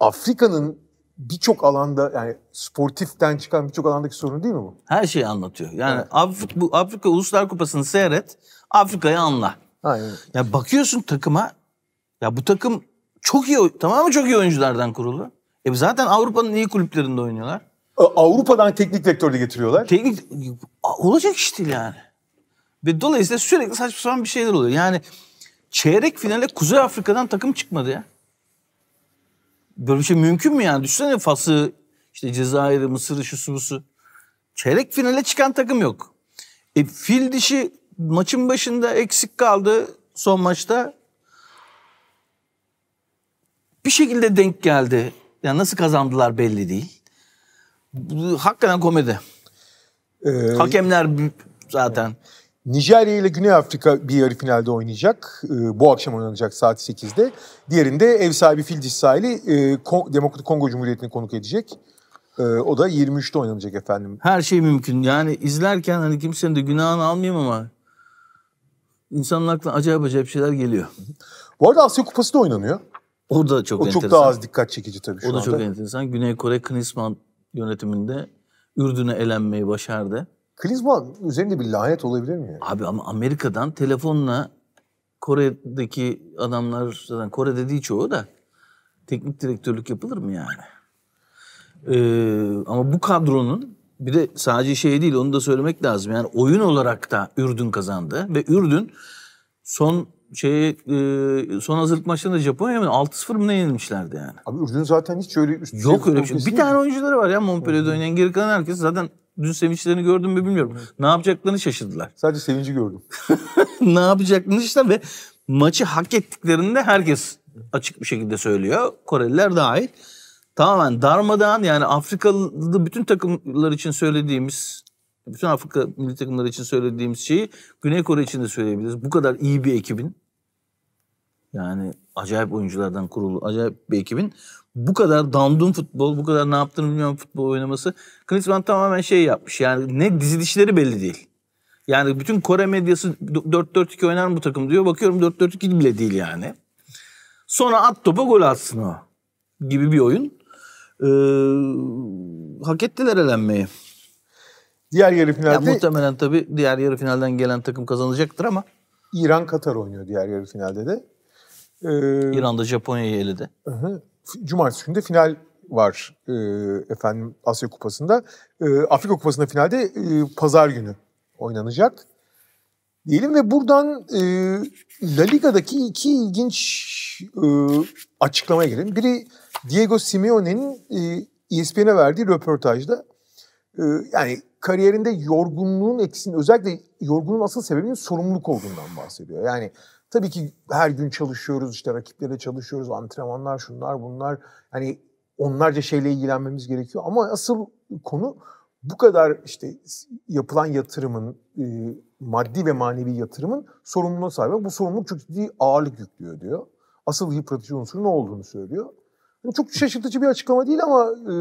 Afrika'nın birçok alanda yani sportiften çıkan birçok alandaki sorun değil mi bu? Her şeyi anlatıyor. Yani evet. Afrika, bu Afrika Uluslar Kupası'nı seyret, Afrika'yı anla. Aynen. Ya bakıyorsun takıma, ya bu takım çok iyi, Tamam mı çok iyi oyunculardan kurulu. E zaten Avrupa'nın iyi kulüplerinde oynuyorlar. Avrupa'dan teknik de getiriyorlar. Teknik olacak iş değil yani. Ve dolayısıyla sürekli saçma sapan bir şeyler oluyor. Yani Çeyrek finale Kuzey Afrika'dan takım çıkmadı ya. Böyle bir şey mümkün mü yani? Düşünsene Fas'ı, işte Cezayir'i, Mısır'ı, şu busu. Çeyrek finale çıkan takım yok. E, fil dişi maçın başında eksik kaldı son maçta. Bir şekilde denk geldi. Yani nasıl kazandılar belli değil. Hakikaten komedi. Ee, Hakemler zaten. Nijerya ile Güney Afrika bir yarı finalde oynayacak. Ee, bu akşam oynanacak saat 8'de. Diğerinde ev sahibi Fil İsrail'i e, Demokratik Kongo Cumhuriyeti'ni konuk edecek. Ee, o da 23'te oynanacak efendim. Her şey mümkün. Yani izlerken hani kimsenin de günahını almayayım ama insanın aklına acayip acayip şeyler geliyor. Bu arada Asya Kupası da oynanıyor. O da çok o enteresan. O çok daha az dikkat çekici tabii şu anda. O da anda. çok enteresan. Güney Kore Knisman yönetiminde Ürdün'e elenmeyi başardı. Klizman üzerinde bir lanet olabilir mi? Abi ama Amerika'dan telefonla Kore'deki adamlar zaten Kore dediği çoğu da teknik direktörlük yapılır mı yani? Ee, ama bu kadronun bir de sadece şey değil onu da söylemek lazım. Yani oyun olarak da Ürdün kazandı ve Ürdün son şey e, son hazırlık maçında Japonya mı 6-0 mı ne yenilmişlerdi yani? Abi Ürdün zaten hiç öyle üst Yok öyle bir şey. Bir tane oyuncuları var ya Montpellier'de oynayan geri kalan herkes zaten dün sevinçlerini gördüm mü bilmiyorum. Ne yapacaklarını şaşırdılar. Sadece sevinci gördüm. [laughs] ne yapacaklarını şaşırdılar ve maçı hak ettiklerini de herkes açık bir şekilde söylüyor. Koreliler dahil. Tamamen darmadağın yani Afrikalı bütün takımlar için söylediğimiz bütün Afrika milli takımları için söylediğimiz şeyi Güney Kore için de söyleyebiliriz. Bu kadar iyi bir ekibin yani acayip oyunculardan kurulu acayip bir ekibin bu kadar dandun futbol, bu kadar ne yaptığını bilmiyorum futbol oynaması. Klinsmann tamamen şey yapmış yani ne dizilişleri belli değil. Yani bütün Kore medyası 4-4-2 oynar mı bu takım diyor. Bakıyorum 4-4-2 bile değil yani. Sonra at topa gol atsın o gibi bir oyun. Ee, hak ettiler elenmeyi. Diğer yarı finalde... Ya, muhtemelen tabii diğer yarı finalden gelen takım kazanacaktır ama... İran Katar oynuyor diğer yarı finalde de. Ee, İran'da Japonya'yı eledi. Hı hı cumartesi günü de final var e, efendim Asya Kupası'nda. E, Afrika Kupası'nda finalde e, pazar günü oynanacak. Diyelim ve buradan e, La Liga'daki iki ilginç e, açıklamaya gelelim. Biri Diego Simeone'nin e, ESPN'e verdiği röportajda e, yani kariyerinde yorgunluğun eksinin özellikle yorgunluğun asıl sebebinin sorumluluk olduğundan bahsediyor. Yani Tabii ki her gün çalışıyoruz işte rakiplere çalışıyoruz antrenmanlar şunlar bunlar hani onlarca şeyle ilgilenmemiz gerekiyor ama asıl konu bu kadar işte yapılan yatırımın e, maddi ve manevi yatırımın sorumluluğuna sahip. Bu sorumluluk çok ciddi ağırlık yüklüyor diyor. Asıl yıpratıcı unsur ne olduğunu söylüyor. Yani çok şaşırtıcı bir açıklama değil ama e,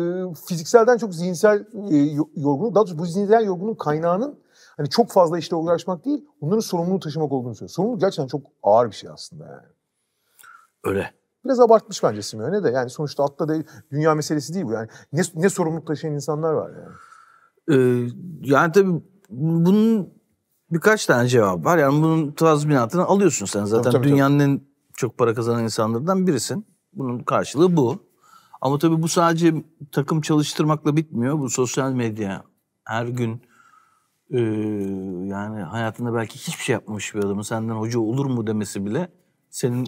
fizikselden çok zihinsel e, yorgunluk, daha doğrusu bu zihinsel yorgunluğun kaynağının hani çok fazla işle uğraşmak değil, onların sorumluluğu taşımak olduğunu söylüyor. Sorumluluk gerçekten çok ağır bir şey aslında yani. Öyle. Biraz abartmış bence Simeone de. Yani sonuçta atla da dünya meselesi değil bu. Yani ne, ne sorumluluk taşıyan insanlar var yani. Ee, yani tabii bunun birkaç tane cevap var. Yani bunun tazminatını alıyorsun sen zaten. Tabii, tabii, dünyanın tabii. çok para kazanan insanlardan birisin. Bunun karşılığı bu. Ama tabii bu sadece takım çalıştırmakla bitmiyor. Bu sosyal medya her gün e, yani hayatında belki hiçbir şey yapmamış bir adamın senden hoca olur mu demesi bile senin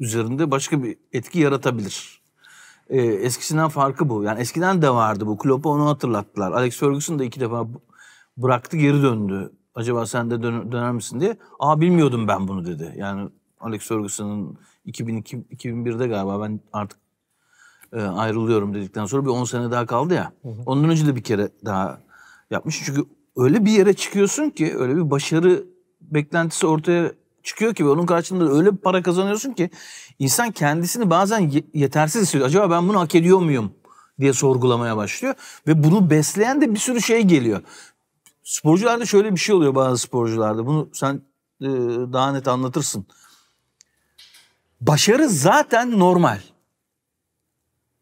üzerinde başka bir etki yaratabilir. E, eskisinden farkı bu. Yani eskiden de vardı bu. Klopp'a onu hatırlattılar. Alex Ferguson da iki defa bıraktı geri döndü. Acaba sen de dön- döner misin diye. Aa bilmiyordum ben bunu dedi. Yani Alex Ferguson'ın 2001'de galiba ben artık e, ayrılıyorum dedikten sonra bir 10 sene daha kaldı ya. Hı hı. Ondan önce de bir kere daha yapmış. Çünkü öyle bir yere çıkıyorsun ki öyle bir başarı beklentisi ortaya çıkıyor ki ve onun karşılığında öyle bir para kazanıyorsun ki insan kendisini bazen yetersiz hissediyor. Acaba ben bunu hak ediyor muyum diye sorgulamaya başlıyor ve bunu besleyen de bir sürü şey geliyor. Sporcularda şöyle bir şey oluyor bazı sporcularda. Bunu sen e, daha net anlatırsın. Başarı zaten normal.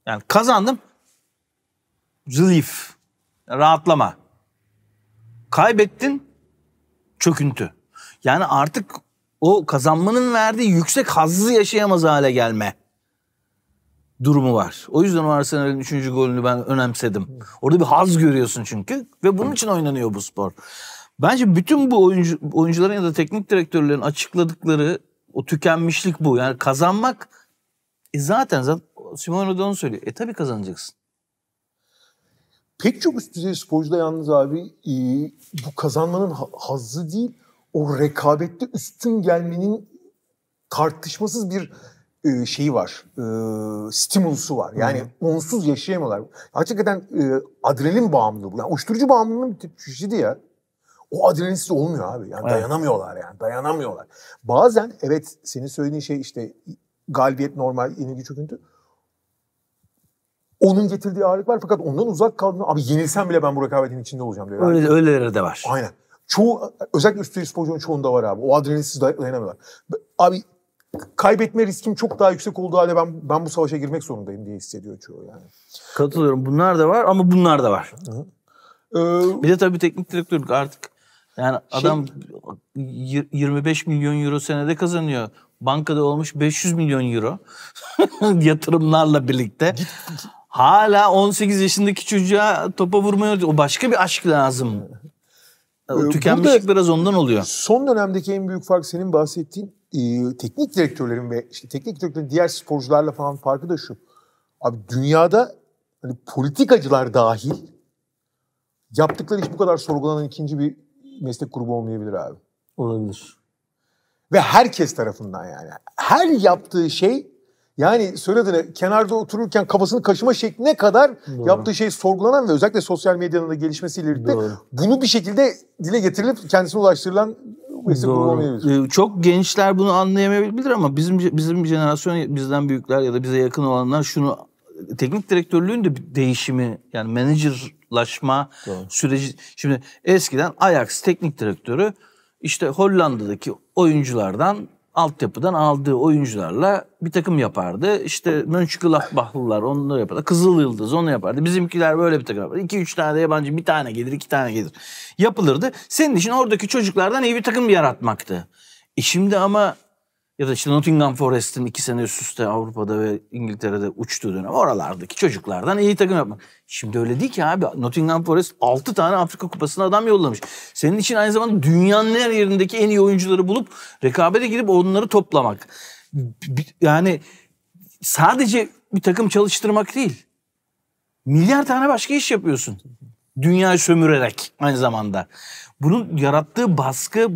Yani kazandım. Relief. Rahatlama. Kaybettin çöküntü. Yani artık o kazanmanın verdiği yüksek hazzı yaşayamaz hale gelme durumu var. O yüzden o Arsenal'in üçüncü golünü ben önemsedim. Orada bir haz görüyorsun çünkü ve bunun için oynanıyor bu spor. Bence bütün bu oyuncu, oyuncuların ya da teknik direktörlerin açıkladıkları o tükenmişlik bu. Yani kazanmak e zaten zaten Simone de onu söylüyor. E tabii kazanacaksın. Pek çok üst düzey sporcuda yalnız abi e, bu kazanmanın hazzı değil, o rekabette üstün gelmenin tartışmasız bir e, şeyi var, e, stimulusu var. Yani Hı. onsuz yaşayamıyorlar. Hakikaten e, adrenalin bağımlılığı bu. Yani uyuşturucu bağımlılığının bir çeşidi ya. O adrenalinsiz olmuyor abi. Yani evet. dayanamıyorlar yani, dayanamıyorlar. Bazen evet senin söylediğin şey işte galibiyet normal, yenilgi çöküntü. Onun getirdiği ağırlık var fakat ondan uzak kaldığında abi yenilsem bile ben bu rekabetin içinde olacağım diyor. Öyle, öyleleri de var. Aynen. Çoğu, özellikle üst düzey sporcunun çoğunda var abi. O adrenalinsiz dayanamıyorlar. Abi kaybetme riskim çok daha yüksek olduğu halde ben ben bu savaşa girmek zorundayım diye hissediyor çoğu yani. Katılıyorum. Bunlar da var ama bunlar da var. Ee, bir de tabii teknik direktörlük artık yani şey, adam 25 milyon euro senede kazanıyor. Bankada olmuş 500 milyon euro [laughs] yatırımlarla birlikte. Git, Hala 18 yaşındaki çocuğa topa vurmaya o başka bir aşk lazım. O ee, tükenmişlik Burada biraz ondan oluyor. Son dönemdeki en büyük fark senin bahsettiğin e, teknik direktörlerin ve işte teknik direktörlerin diğer sporcularla falan farkı da şu. Abi dünyada hani politikacılar dahil yaptıkları iş bu kadar sorgulanan ikinci bir meslek grubu olmayabilir abi. Olabilir. Ve herkes tarafından yani. Her yaptığı şey yani söylediğine kenarda otururken kafasını kaşıma şekline kadar Doğru. yaptığı şey sorgulanan ve özellikle sosyal medyanın da gelişmesiyle birlikte bunu bir şekilde dile getirilip kendisine ulaştırılan Doğru. Ee, çok gençler bunu anlayamayabilir ama bizim bizim jenerasyon bizden büyükler ya da bize yakın olanlar şunu teknik direktörlüğün de değişimi yani menajerlaşma Doğru. süreci. Şimdi eskiden Ajax teknik direktörü işte Hollanda'daki oyunculardan altyapıdan aldığı oyuncularla bir takım yapardı. İşte Mönchengladbachlılar onu yapardı. Kızıl Yıldız onu yapardı. Bizimkiler böyle bir takım yapardı. 2-3 tane de yabancı bir tane gelir iki tane gelir. Yapılırdı. Senin için oradaki çocuklardan iyi bir takım yaratmaktı. E şimdi ama ya da işte Nottingham Forest'in iki sene üst üste Avrupa'da ve İngiltere'de uçtuğu dönem oralardaki çocuklardan iyi takım yapmak. Şimdi öyle değil ki abi. Nottingham Forest 6 tane Afrika Kupası'na adam yollamış. Senin için aynı zamanda dünyanın her yerindeki en iyi oyuncuları bulup rekabete girip onları toplamak. Yani sadece bir takım çalıştırmak değil. Milyar tane başka iş yapıyorsun. Dünyayı sömürerek aynı zamanda. Bunun yarattığı baskı,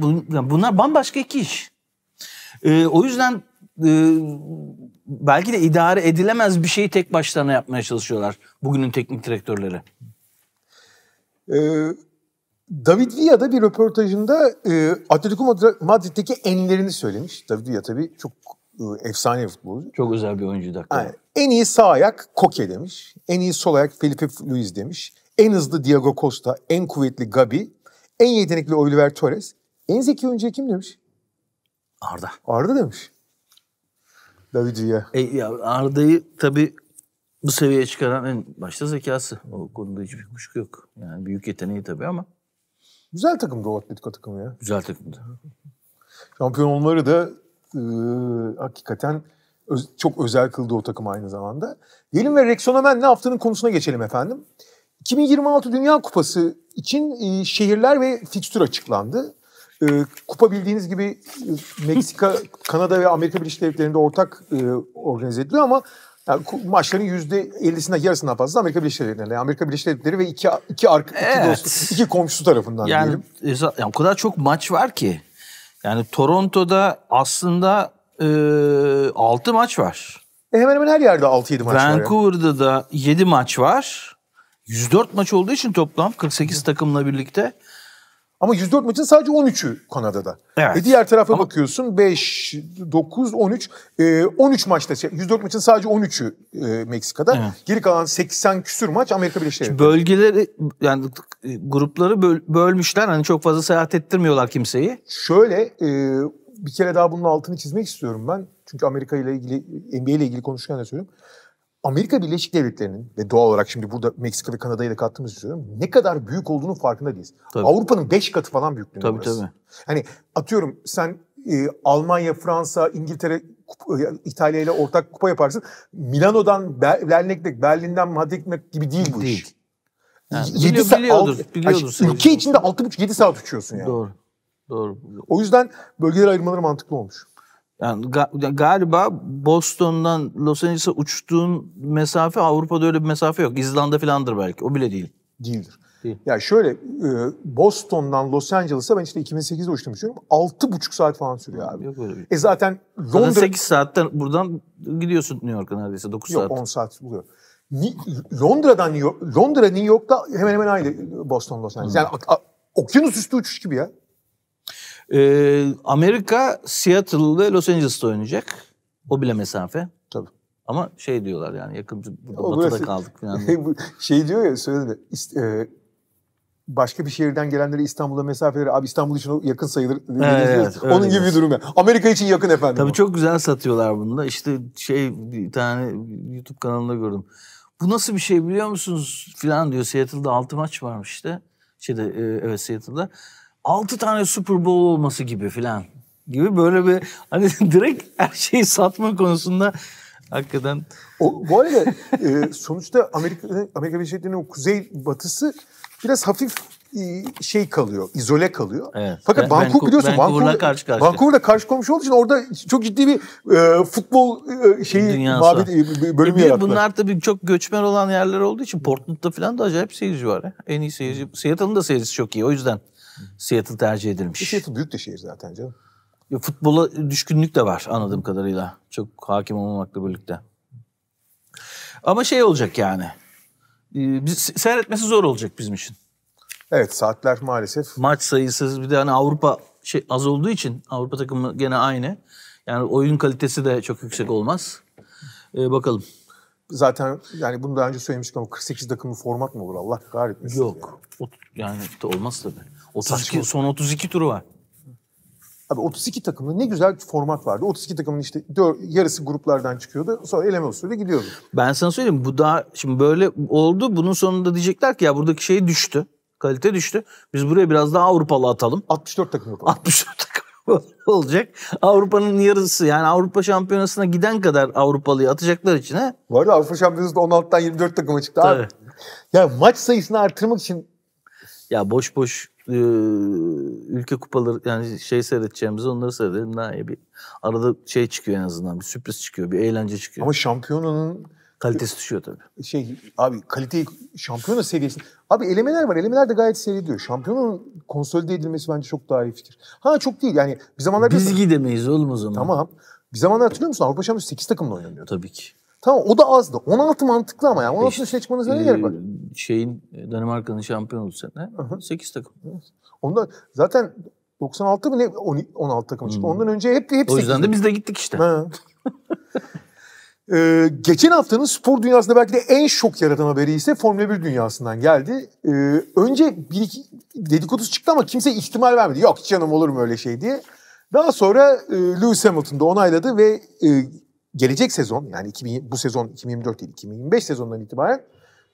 bunlar bambaşka iki iş. E, o yüzden e, belki de idare edilemez bir şeyi tek başlarına yapmaya çalışıyorlar bugünün teknik direktörleri. E, David Villa da bir röportajında e, Atletico Madrid'deki enlerini söylemiş. David Villa tabii çok e, efsane bir futbolcu. Çok özel bir oyuncu dakika. Yani, en iyi sağ ayak Koke demiş. En iyi sol ayak Felipe Luis demiş. En hızlı Diego Costa, en kuvvetli Gabi, en yetenekli Oliver Torres. En zeki oyuncu kim demiş? Arda. Arda demiş. Davici'ye. E, ya Arda'yı tabii bu seviyeye çıkaran en başta zekası. O konuda hiçbir kuşku yok. Yani büyük yeteneği tabii ama. Güzel takımdı o Atletico takımı ya. Güzel takımdı. Şampiyon olmaları da e, hakikaten öz, çok özel kıldı o takım aynı zamanda. Diyelim ve Rex Onamen ne haftanın konusuna geçelim efendim. 2026 Dünya Kupası için e, şehirler ve fikstür açıklandı. E, kupa bildiğiniz gibi e, Meksika, [laughs] Kanada ve Amerika Birleşik Devletleri'nde ortak e, organize ediliyor ama yani maçların yüzde %50'sinden yarısından fazla Amerika Birleşik Devletleri. Yani Amerika Birleşik Devletleri ve iki iki arka evet. iki, dostu, iki komşusu tarafından yani, diyelim. Eza, yani o kadar çok maç var ki. Yani Toronto'da aslında e, 6 maç var. E hemen hemen her yerde 6-7 maç Vancouver'da var. Vancouver'da da 7 maç var. 104 maç olduğu için toplam 48 takımla birlikte ama 104 maçın sadece 13'ü Kanada'da. Evet. E diğer tarafa Ama... bakıyorsun 5, 9, 13. E, 13 maçta 104 şey, maçın sadece 13'ü e, Meksika'da. Evet. Geri kalan 80 küsür maç Amerika Birleşik Devletleri. Bölgeleri yani e, grupları böl, bölmüşler. Hani çok fazla seyahat ettirmiyorlar kimseyi. Şöyle e, bir kere daha bunun altını çizmek istiyorum ben. Çünkü Amerika ile ilgili NBA ile ilgili konuşurken de söylüyorum. Amerika Birleşik Devletleri'nin ve doğal olarak şimdi burada Meksika ve Kanada'yı da kattığımız söylüyorum. Ne kadar büyük olduğunu farkında değiliz. Avrupa'nın beş katı falan büyüklüğünde tabii, burası. Tabii Hani atıyorum sen e, Almanya, Fransa, İngiltere, e, İtalya ile ortak kupa yaparsın. Milano'dan Berlin'e Berlin'den Madrid'e gibi değil bu değil. iş. Yani, 7 biliyor, saat, biliyordur, alt, biliyordur, yani, ülke içinde 6,5-7 saat uçuyorsun yani. Doğru. Doğru. O yüzden bölgeler ayırmaları mantıklı olmuş. Yani ga- galiba Boston'dan Los Angeles'e uçtuğun mesafe Avrupa'da öyle bir mesafe yok. İzlanda filandır belki. O bile değil. Değildir. Ya şöyle e, Boston'dan Los Angeles'a ben işte 2008'de uçtum düşünüyorum. 6,5 saat falan sürüyor abi. Yok öyle bir. E zaten Londra... 8 saatten buradan gidiyorsun New York'a neredeyse 9 saat. Yok 10 saat buluyor. Londra'dan New York, Londra New York'ta hemen hemen aynı Boston Los Angeles. Hmm. Yani okyanus üstü uçuş gibi ya. Ee, Amerika Seattle Los Angeles'ta oynayacak. O bile mesafe. Tabii. Ama şey diyorlar yani yakın burada o batıda burası, kaldık falan. [laughs] şey diyor ya söyledi. E, başka bir şehirden gelenleri İstanbul'a mesafeleri abi İstanbul için o yakın sayılır. Evet, evet, Onun gibi bir durum ya. Amerika için yakın efendim. Tabii o. çok güzel satıyorlar bunu da. İşte şey bir tane YouTube kanalında gördüm. Bu nasıl bir şey biliyor musunuz filan diyor. Seattle'da 6 maç varmış işte. Şeyde e, evet Seattle'da. 6 tane Super Bowl olması gibi falan gibi böyle bir hani [laughs] direkt her şeyi satma konusunda hakikaten. O, bu arada e, sonuçta Amerika, Amerika Birleşik Devletleri'nin o kuzey batısı biraz hafif e, şey kalıyor, izole kalıyor. Evet. Fakat Vancouver, Vancouver biliyorsun Vancouver'la karşı karşıya. Vancouver'la karşı komşu olduğu için orada çok ciddi bir e, futbol e, şeyi mabit, e, bölümü e, yarattılar. Bunlar tabii çok göçmen olan yerler olduğu için Portland'da falan da acayip seyirci var. Ya. En iyi seyirci. Seattle'ın da seyircisi çok iyi o yüzden. Seattle tercih edilmiş. E, Seattle büyük de şehir zaten canım. Ya, futbola düşkünlük de var anladığım kadarıyla. Çok hakim olmamakla birlikte. Ama şey olacak yani. Ee, biz, seyretmesi zor olacak bizim için. Evet saatler maalesef. Maç sayısı bir de hani Avrupa şey az olduğu için Avrupa takımı gene aynı. Yani oyun kalitesi de çok yüksek olmaz. Ee, bakalım. Zaten yani bunu daha önce söylemiştik ama 48 takımlı format mı olur Allah kahretmesin. Yok. Yani, yani olmaz tabii. 32, son 32 turu var. Abi 32 takımlı ne güzel format vardı. 32 takımın işte yarısı gruplardan çıkıyordu. Sonra eleme usulü gidiyordu. Ben sana söyleyeyim bu daha şimdi böyle oldu. Bunun sonunda diyecekler ki ya buradaki şey düştü. Kalite düştü. Biz buraya biraz daha Avrupalı atalım. 64 takım yapalım. 64 takım [laughs] olacak. Avrupa'nın yarısı yani Avrupa Şampiyonası'na giden kadar Avrupalıyı atacaklar içine. Bu arada Avrupa Şampiyonası'nda 16'tan 24 takıma çıktı Tabii. abi. Ya maç sayısını artırmak için ya boş boş e, ülke kupaları yani şey seyredeceğimizi onları seyredelim daha iyi bir arada şey çıkıyor en azından bir sürpriz çıkıyor bir eğlence çıkıyor. Ama şampiyonanın kalitesi düşüyor tabii. Şey abi kaliteyi şampiyona seviyesi. Abi elemeler var. Elemeler de gayet seyrediyor. Şampiyonun konsolide edilmesi bence çok daha iyi fikir. Ha çok değil yani bir zamanlar... Biz gidemeyiz oğlum o zaman. Tamam. Bir zamanlar hatırlıyor musun? Avrupa Şampiyonası 8 takımla oynanıyor. Tabii ki. Tamam o da azdı. 16 mantıklı ama yani. 16 e işte, seçmenize ne gerek var? E, şeyin e, Danimarka'nın şampiyon oldu sene. 8 takım. Onda zaten 96 mı ne 16 takım çıktı. Hmm. Ondan önce hep hep O yüzden de biz de gittik işte. [laughs] ee, geçen haftanın spor dünyasında belki de en şok yaratan haberi ise Formula 1 dünyasından geldi. Ee, önce bir iki dedikodusu çıktı ama kimse ihtimal vermedi. Yok canım olur mu öyle şey diye. Daha sonra e, Lewis Hamilton da onayladı ve e, gelecek sezon yani 2000, bu sezon 2024 değil 2025 sezondan itibaren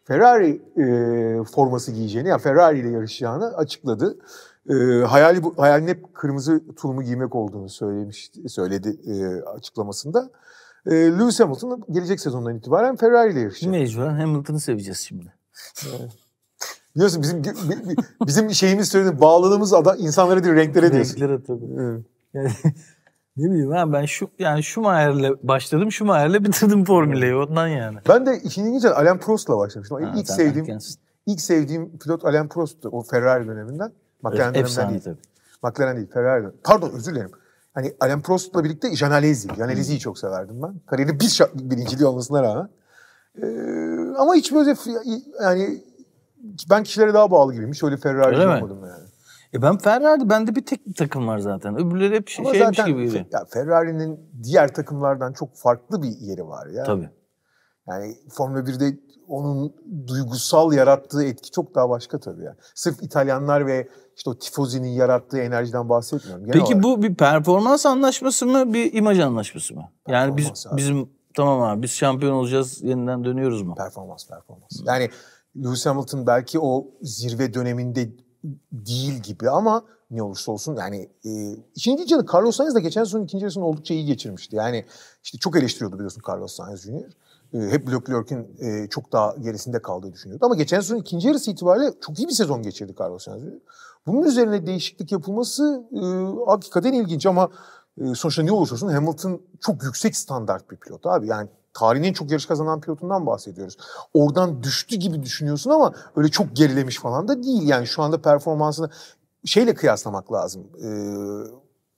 Ferrari e, forması giyeceğini yani Ferrari ile yarışacağını açıkladı. E, hayali bu, hayalin hep kırmızı tulumu giymek olduğunu söylemişti, söyledi e, açıklamasında. E, Lewis Hamilton gelecek sezondan itibaren Ferrari ile yarışacak. Mecburen Hamilton'ı seveceğiz şimdi. Biliyorsun bizim bizim şeyimiz söyledi bağlılığımız adam insanlara değil renklere değil. Renklere tabii. Evet. Yani ne bileyim ha ben şu yani şu Mayer'le başladım, şu Mayer'le bitirdim formüleyi ondan yani. Ben de işin ilginçten Alain Prost'la başlamıştım. Ha, ilk sevdiğim erkensin. ilk sevdiğim pilot Alain Prost'tu o Ferrari döneminden. McLaren Öf, döneminden değil. Tabii. McLaren değil, Ferrari. Pardon özür dilerim. Hani Alain Prost'la birlikte Janalezi. Janalezi'yi çok severdim ben. Kariyeri bir şart, birinciliği olmasına rağmen. Ee, ama hiç böyle yani ben kişilere daha bağlı gibiyim. Hiç öyle Ferrari olmadım yani. E ben Ferrari, bende bir tek takım var zaten. Öbürleri hep şey, şeymiş zaten, gibi. ya Ferrari'nin diğer takımlardan çok farklı bir yeri var ya. Tabii. Yani Formula 1'de onun duygusal yarattığı etki çok daha başka tabii ya. Sırf İtalyanlar ve işte o tifozinin yarattığı enerjiden bahsetmiyorum. Genel Peki olarak. bu bir performans anlaşması mı, bir imaj anlaşması mı? yani biz abi. bizim tamam abi biz şampiyon olacağız, yeniden dönüyoruz mu? Performans, performans. Yani Lewis Hamilton belki o zirve döneminde değil gibi ama ne olursa olsun yani e, ikinci canı Carlos Sainz de geçen sezon ikinci yarısını oldukça iyi geçirmişti. Yani işte çok eleştiriyordu biliyorsun Carlos Sainz Junior. E, hep Leclerc'in e, çok daha gerisinde kaldığı düşünüyordu. Ama geçen sezon ikinci yarısı itibariyle çok iyi bir sezon geçirdi Carlos Sainz Junior. Bunun üzerine değişiklik yapılması e, hakikaten ilginç ama e, sonuçta ne olursa olsun Hamilton çok yüksek standart bir pilot abi. Yani Tarihin en çok yarış kazanan pilotundan bahsediyoruz. Oradan düştü gibi düşünüyorsun ama öyle çok gerilemiş falan da değil. Yani şu anda performansını şeyle kıyaslamak lazım. Ee,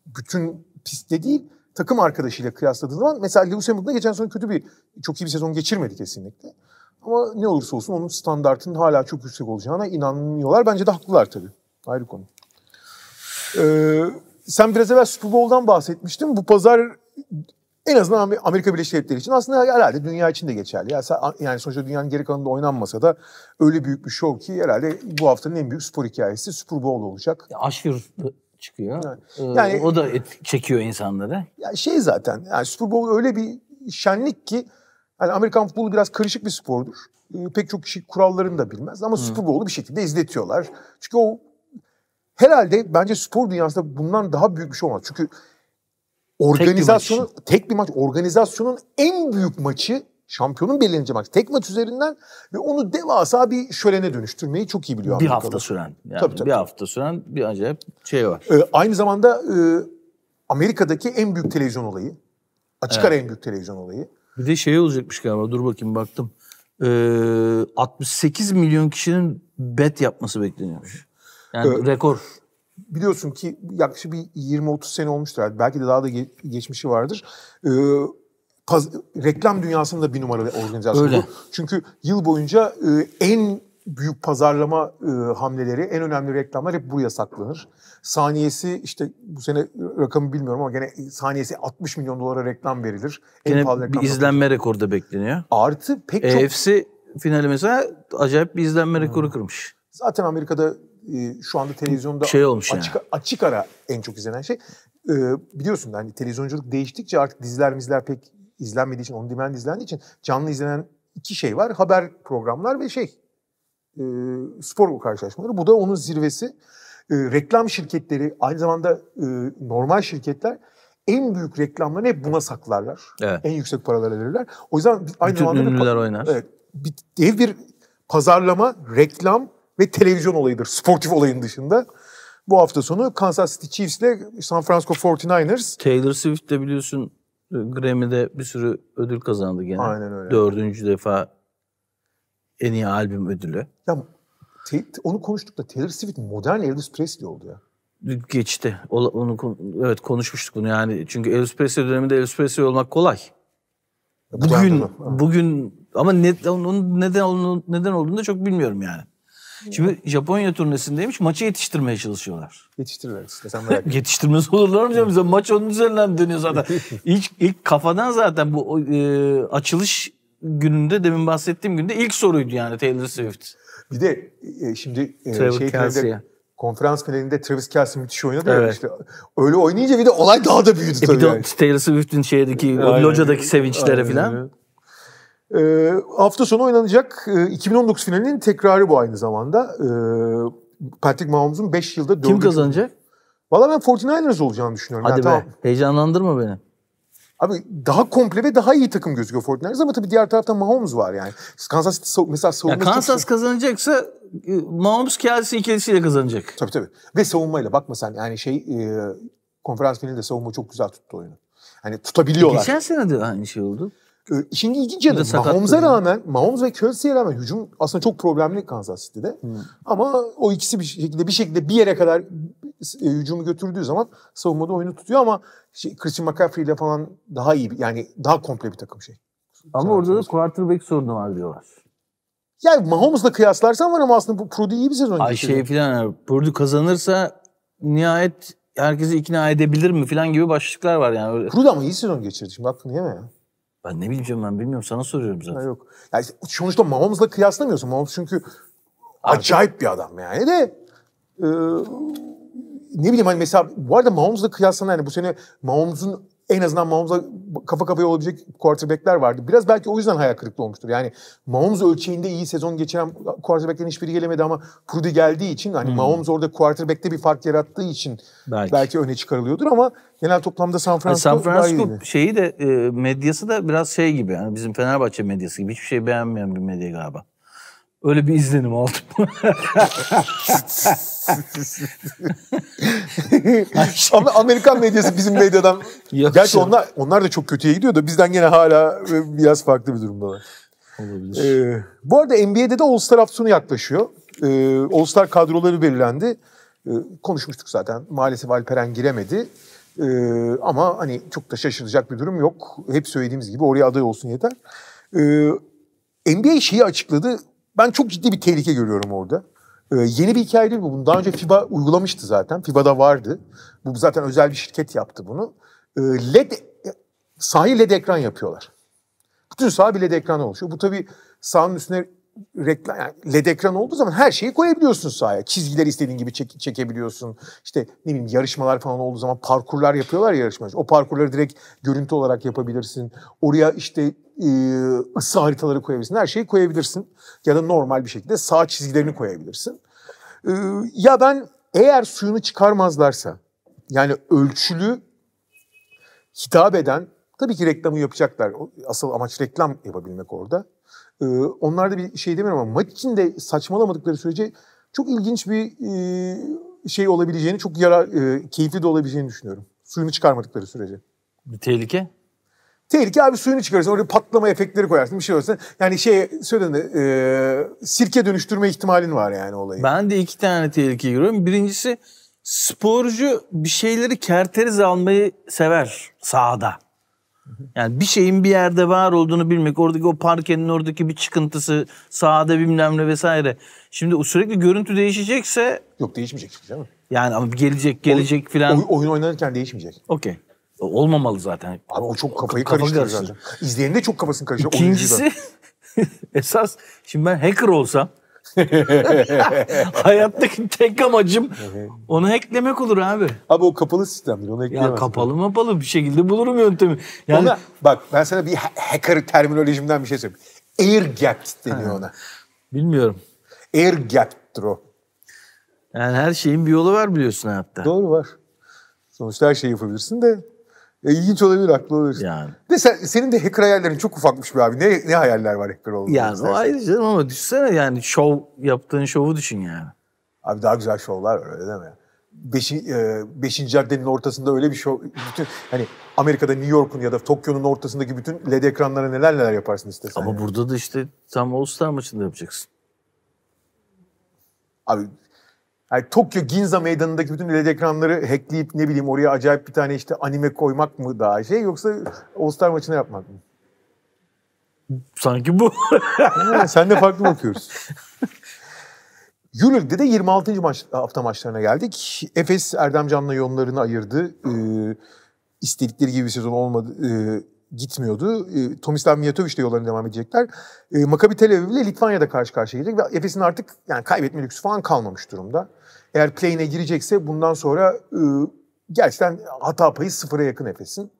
bütün pistte değil takım arkadaşıyla kıyasladığın zaman mesela Lewis Hamilton'da geçen sene kötü bir çok iyi bir sezon geçirmedi kesinlikle. Ama ne olursa olsun onun standartının hala çok yüksek olacağına inanmıyorlar. Bence de haklılar tabii. Ayrı konu. Ee, sen biraz evvel Super Bowl'dan bahsetmiştin. Bu pazar en azından Amerika Birleşik Devletleri için aslında herhalde dünya için de geçerli. Yani, sonuçta dünyanın geri kalanında oynanmasa da öyle büyük bir şov ki herhalde bu haftanın en büyük spor hikayesi Super Bowl olacak. Aşır çıkıyor. Yani, ee, yani o da et, çekiyor insanları. Ya şey zaten yani Super Bowl öyle bir şenlik ki hani Amerikan futbolu biraz karışık bir spordur. Ee, pek çok kişi kurallarını da bilmez ama hmm. Super Bowl'u bir şekilde izletiyorlar. Çünkü o herhalde bence spor dünyasında bundan daha büyük bir şey olmaz. Çünkü Organizasyonun tek bir, maç. tek bir maç organizasyonun en büyük maçı şampiyonun belirleneceği maçı, Tek maç üzerinden ve onu devasa bir şölene dönüştürmeyi çok iyi biliyor. Bir Amerika'da. hafta süren. Yani tabii, tabii. Bir hafta süren bir acayip şey var. Ee, aynı zamanda e, Amerika'daki en büyük televizyon olayı. Açık evet. ara en büyük televizyon olayı. Bir de şey olacakmış galiba dur bakayım baktım. Ee, 68 milyon kişinin bet yapması bekleniyormuş. Yani ee, rekor biliyorsun ki yaklaşık bir 20-30 sene olmuştur. Belki de daha da geçmişi vardır. Ee, paz, reklam dünyasında bir numaralı organizasyon Öyle. Çünkü yıl boyunca e, en büyük pazarlama e, hamleleri, en önemli reklamlar hep buraya saklanır. Saniyesi işte bu sene rakamı bilmiyorum ama gene saniyesi 60 milyon dolara reklam verilir. Gene en pahalı bir izlenme rekoru da bekleniyor. Artı pek EFC çok... EFC finali mesela acayip bir izlenme rekoru hmm. kırmış. Zaten Amerika'da ee, şu anda televizyonda şey olmuş açık, yani. açık ara en çok izlenen şey. E, biliyorsun hani televizyonculuk değiştikçe artık diziler mizler pek izlenmediği için, on demand izlendiği için canlı izlenen iki şey var. Haber programlar ve şey e, spor karşılaşmaları. Bu da onun zirvesi. E, reklam şirketleri aynı zamanda e, normal şirketler en büyük reklamlarını hep buna saklarlar. Evet. En yüksek paraları verirler. O yüzden aynı Bütün zamanda ünlüler bir, oynar. Evet, bir, dev bir pazarlama, reklam, ve televizyon olayıdır sportif olayın dışında. Bu hafta sonu Kansas City Chiefs ile San Francisco 49ers. Taylor Swift de biliyorsun e, Grammy'de bir sürü ödül kazandı gene. Aynen öyle. Dördüncü defa en iyi albüm ödülü. Ya te, onu konuştuk da Taylor Swift modern Elvis Presley oldu ya. Geçti. O, onu evet konuşmuştuk bunu yani. Çünkü Elvis Presley döneminde Elvis Presley olmak kolay. Bugün bugün ama ne, onun neden onun neden olduğunu da çok bilmiyorum yani. Şimdi Japonya turnesindeymiş maçı yetiştirmeye çalışıyorlar. Yetiştirirler işte sen [laughs] Yetiştirmez olurlar mı canım? Sen maç onun üzerinden dönüyor zaten. [laughs] İlk ilk kafadan zaten bu e, açılış gününde demin bahsettiğim günde ilk soruydu yani Taylor Swift. Bir de e, şimdi e, Trevor şey konferans finalinde Travis Kelsey müthiş oynadı evet. ya işte. Öyle oynayınca bir de olay daha da büyüdü e tabii. Bir de yani. Taylor Swift'in şeydeki, Aynen. locadaki sevinçlere Aynen. E, hafta sonu oynanacak e, 2019 finalinin tekrarı bu aynı zamanda. E, Patrick Mahomes'un 5 yılda 4 Kim kazanacak? Valla ben 49ers olacağını düşünüyorum. Hadi yani, be tamam. heyecanlandırma beni. Abi daha komple ve daha iyi takım gözüküyor 49ers ama tabii diğer tarafta Mahomes var yani. Kansas City mesela savunma... Ya Kansas çok... Şey- kazanacaksa e, Mahomes Kelsey ikilisiyle kazanacak. Tabii tabii. Ve savunmayla bakma sen yani şey e, konferans finalinde savunma çok güzel tuttu oyunu. Hani tutabiliyorlar. E, geçen sene de aynı şey oldu. İşin ilginç yanı Mahomes'a rağmen, Mahomes ve Kelsey'e rağmen hücum aslında çok problemli Kansas City'de. Hmm. Ama o ikisi bir şekilde bir şekilde bir yere kadar e, hücumu götürdüğü zaman savunmada oyunu tutuyor ama şey, Christian McCaffrey ile falan daha iyi bir, yani daha komple bir takım şey. Ama Sen orada da quarterback sorunu var diyorlar. Yani Mahomes'la kıyaslarsan var ama aslında bu Purdy iyi bir sezon Ay şey filan Purdy kazanırsa nihayet herkesi ikna edebilir mi filan gibi başlıklar var yani. Purdy ama iyi sezon geçirdi şimdi aklını yeme ya. Ben ne bileyim ben bilmiyorum sana soruyorum zaten. Ha, yok. Yani sonuçta Mahomes'la kıyaslamıyorsun. Mahomes çünkü Abi. acayip bir adam yani de e, ne bileyim hani mesela bu arada Mahomes'la kıyaslanan hani bu sene Mahomes'un en azından Mahomes'la kafa kafaya olabilecek quarterback'ler vardı. Biraz belki o yüzden hayal kırıklığı olmuştur. Yani Mahomes ölçeğinde iyi sezon geçiren quarterback'lerin hiçbiri gelemedi ama Purdy geldiği için hani hmm. Mahomes orada quarterback'te bir fark yarattığı için belki, belki öne çıkarılıyordur ama genel toplamda San Francisco, yani San Francisco şeyi de e, medyası da biraz şey gibi yani bizim Fenerbahçe medyası gibi hiçbir şey beğenmeyen bir medya galiba. Öyle bir izlenim aldım. [laughs] Amerikan medyası bizim medyadan. Yok Gerçi canım. onlar onlar da çok kötüye gidiyor da bizden gene hala e, biraz farklı bir durumdalar. Olabilir. Ee, bu arada NBA'de de All-Star haftasını yaklaşıyor. Ee, All-Star kadroları belirlendi. Ee, konuşmuştuk zaten. Maalesef Alperen giremedi. Ee, ama hani çok da şaşıracak bir durum yok. Hep söylediğimiz gibi oraya aday olsun yeter. Ee, NBA şeyi açıkladı. Ben çok ciddi bir tehlike görüyorum orada. Ee, yeni bir hikaye değil bu. Bunu daha önce FIBA uygulamıştı zaten. FIBA'da vardı. Bu zaten özel bir şirket yaptı bunu. Ee, LED, sahayı LED ekran yapıyorlar. Bütün saha bir LED ekranı oluşuyor. Bu tabii sahanın üstüne reklam yani led ekran olduğu zaman her şeyi koyabiliyorsun sahaya. Çizgileri istediğin gibi çek, çekebiliyorsun. İşte ne bileyim yarışmalar falan olduğu zaman parkurlar yapıyorlar ya yarışmacı. O parkurları direkt görüntü olarak yapabilirsin. Oraya işte e, ısı haritaları koyabilirsin. Her şeyi koyabilirsin. Ya da normal bir şekilde sağ çizgilerini koyabilirsin. E, ya ben eğer suyunu çıkarmazlarsa yani ölçülü hitap eden tabii ki reklamı yapacaklar. Asıl amaç reklam yapabilmek orada. Ee, onlar da bir şey demiyorum ama maç içinde saçmalamadıkları sürece çok ilginç bir e, şey olabileceğini, çok yara, e, keyifli de olabileceğini düşünüyorum. Suyunu çıkarmadıkları sürece. Bir tehlike? Tehlike abi suyunu çıkarırsın. Oraya patlama efektleri koyarsın. Bir şey olursa. Yani şey söylendi e, sirke dönüştürme ihtimalin var yani olayı. Ben de iki tane tehlike görüyorum. Birincisi sporcu bir şeyleri kerteriz almayı sever sahada. Yani bir şeyin bir yerde var olduğunu bilmek. Oradaki o parkenin oradaki bir çıkıntısı, sahada bilmem ne vesaire. Şimdi sürekli görüntü değişecekse... Yok değişmeyecek değil şey mi? Yani ama gelecek gelecek filan. Oy, oyun oynarken değişmeyecek. Okey. Olmamalı zaten. Abi o çok kafayı karıştırır zaten. İzleyen de çok kafasını karıştırır. İkincisi [laughs] esas şimdi ben hacker olsam [laughs] Hayattaki tek amacım onu hacklemek olur abi. Abi o kapalı sistemdir. Onu hackleyemez. Ya kapalı mapalı bir şekilde bulurum yöntemi. Yani ona, bak ben sana bir hacker terminolojimden bir şey söyleyeyim. Air gap deniyor ona. Bilmiyorum. Air gap'tır o. Yani her şeyin bir yolu var biliyorsun hayatta. Doğru var. Sonuçta her şeyi yapabilirsin de ya e, ilginç olabilir haklı olur. Yani. De sen, senin de hacker hayallerin çok ufakmış bir abi. Ne, ne hayaller var hacker olduğunda? Yani o ayrı canım ama düşünsene yani şov yaptığın şovu düşün yani. Abi daha güzel şovlar var öyle deme. Beşi, e, beşinci caddenin ortasında öyle bir şov. Bütün, hani Amerika'da New York'un ya da Tokyo'nun ortasındaki bütün LED ekranlara neler neler yaparsın istersen. Ama yani. burada da işte tam All Star maçında yapacaksın. Abi yani Tokyo Ginza Meydanı'ndaki bütün LED ekranları hackleyip ne bileyim oraya acayip bir tane işte anime koymak mı daha şey yoksa All-Star maçına yapmak mı? Sanki bu. ha, sen de farklı bakıyoruz. [laughs] Euroleague'de de 26. Maç, hafta maçlarına geldik. Efes Erdem Can'la yollarını ayırdı. Ee, istedikleri gibi bir sezon olmadı. Ee, gitmiyordu. E, Tomislav Mijatovic de yollarına devam edecekler. E, Maccabi Tel Aviv ile Litvanya'da karşı karşıya gelecek ve Efes'in artık yani kaybetme lüksü falan kalmamış durumda. Eğer play'ine girecekse bundan sonra e, gerçekten hata payı sıfıra yakın Efes'in.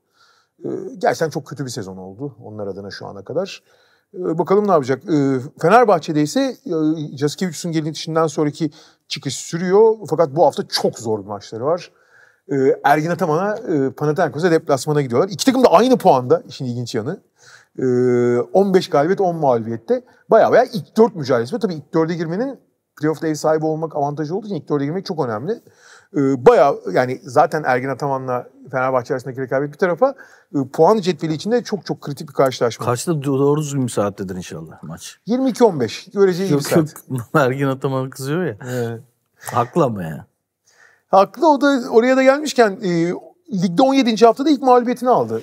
E, gerçekten çok kötü bir sezon oldu onlar adına şu ana kadar. E, bakalım ne yapacak. E, Fenerbahçe'de ise e, Jaskevicius'un gelişinden sonraki çıkış sürüyor. Fakat bu hafta çok zor bir maçları var. E, Ergin Ataman'a e, Panathinaikos'a deplasmana gidiyorlar. İki takım da aynı puanda işin ilginç yanı. 15 e, galibiyet 10 mağlubiyette. Baya baya ilk 4 mücadelesi Tabii ilk 4'e girmenin playoff'ta ev sahibi olmak avantajı olduğu için ilk dörde girmek çok önemli. Ee, bayağı yani zaten Ergin Ataman'la Fenerbahçe arasındaki rekabet bir tarafa e, puan cetveli içinde çok çok kritik bir karşılaşma. Kaçta doğru düzgün bir saattedir inşallah maç? 22-15. göreceği iyi bir saat. [laughs] Ergin Ataman kızıyor ya. Evet. Haklı ama ya. Haklı o da oraya da gelmişken e, ligde 17. haftada ilk mağlubiyetini aldı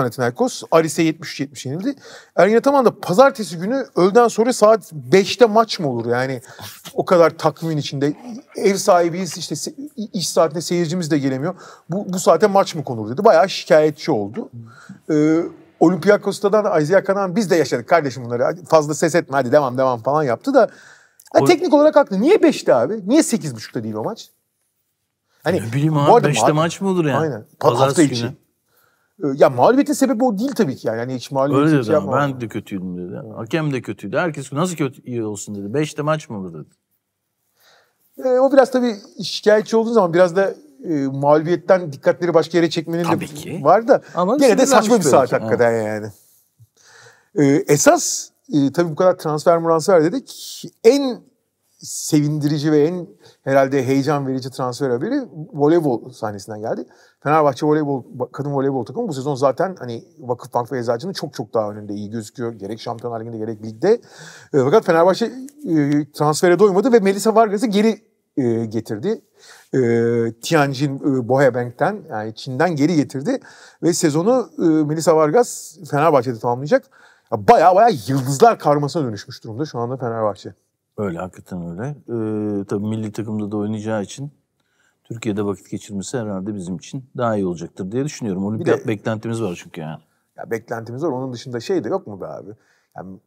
Panathinaikos. Aris'e 70-70 yenildi. Ergin Ataman da pazartesi günü öğleden sonra saat 5'te maç mı olur? Yani o kadar takvimin içinde. Ev sahibiyiz işte iş saatinde seyircimiz de gelemiyor. Bu, bu saate maç mı konur dedi. Bayağı şikayetçi oldu. Ee, Olympiakos'tan Isaiah Kanan biz de yaşadık kardeşim bunları. Fazla ses etme hadi devam devam falan yaptı da. Yani o... teknik olarak haklı. Niye 5'te abi? Niye 8.30'da değil o maç? Hani ne bileyim abi 5'te maç mı olur yani? Aynen. Pazartesi günü. Ee, ya mağlubiyetin sebebi o değil tabii ki yani. yani hiç mağlubiyet Öyle dedi ama ben de kötüydüm dedi. Hakem de kötüydü. Herkes nasıl kötü iyi olsun dedi. Beşte maç mı olur dedi. E, o biraz tabii şikayetçi olduğun zaman biraz da e, mağlubiyetten dikkatleri başka yere çekmenin tabii de ki. var da. Ama gene de saçma bir saat belki. hakikaten evet. yani. E, esas e, tabii bu kadar transfer muranser dedik. En sevindirici ve en herhalde heyecan verici transfer haberi voleybol sahnesinden geldi. Fenerbahçe voleybol kadın voleybol takımı bu sezon zaten hani Vakıfbank ve Eczacı'nın çok çok daha önünde iyi gözüküyor. Gerek Şampiyonlar Ligi'nde gerek ligde. Ee, fakat Fenerbahçe e, transfere doymadı ve Melisa Vargas'ı geri e, getirdi. E, Tianjin e, Bohebank'ten yani Çin'den geri getirdi ve sezonu e, Melisa Vargas Fenerbahçe'de tamamlayacak. Baya baya yıldızlar karmasına dönüşmüş durumda şu anda Fenerbahçe. Öyle hakikaten öyle. Ee, tabii milli takımda da oynayacağı için Türkiye'de vakit geçirmesi herhalde bizim için daha iyi olacaktır diye düşünüyorum. Olimpiyat beklentimiz var çünkü yani. Ya beklentimiz var. Onun dışında şey de yok mu be abi? Yani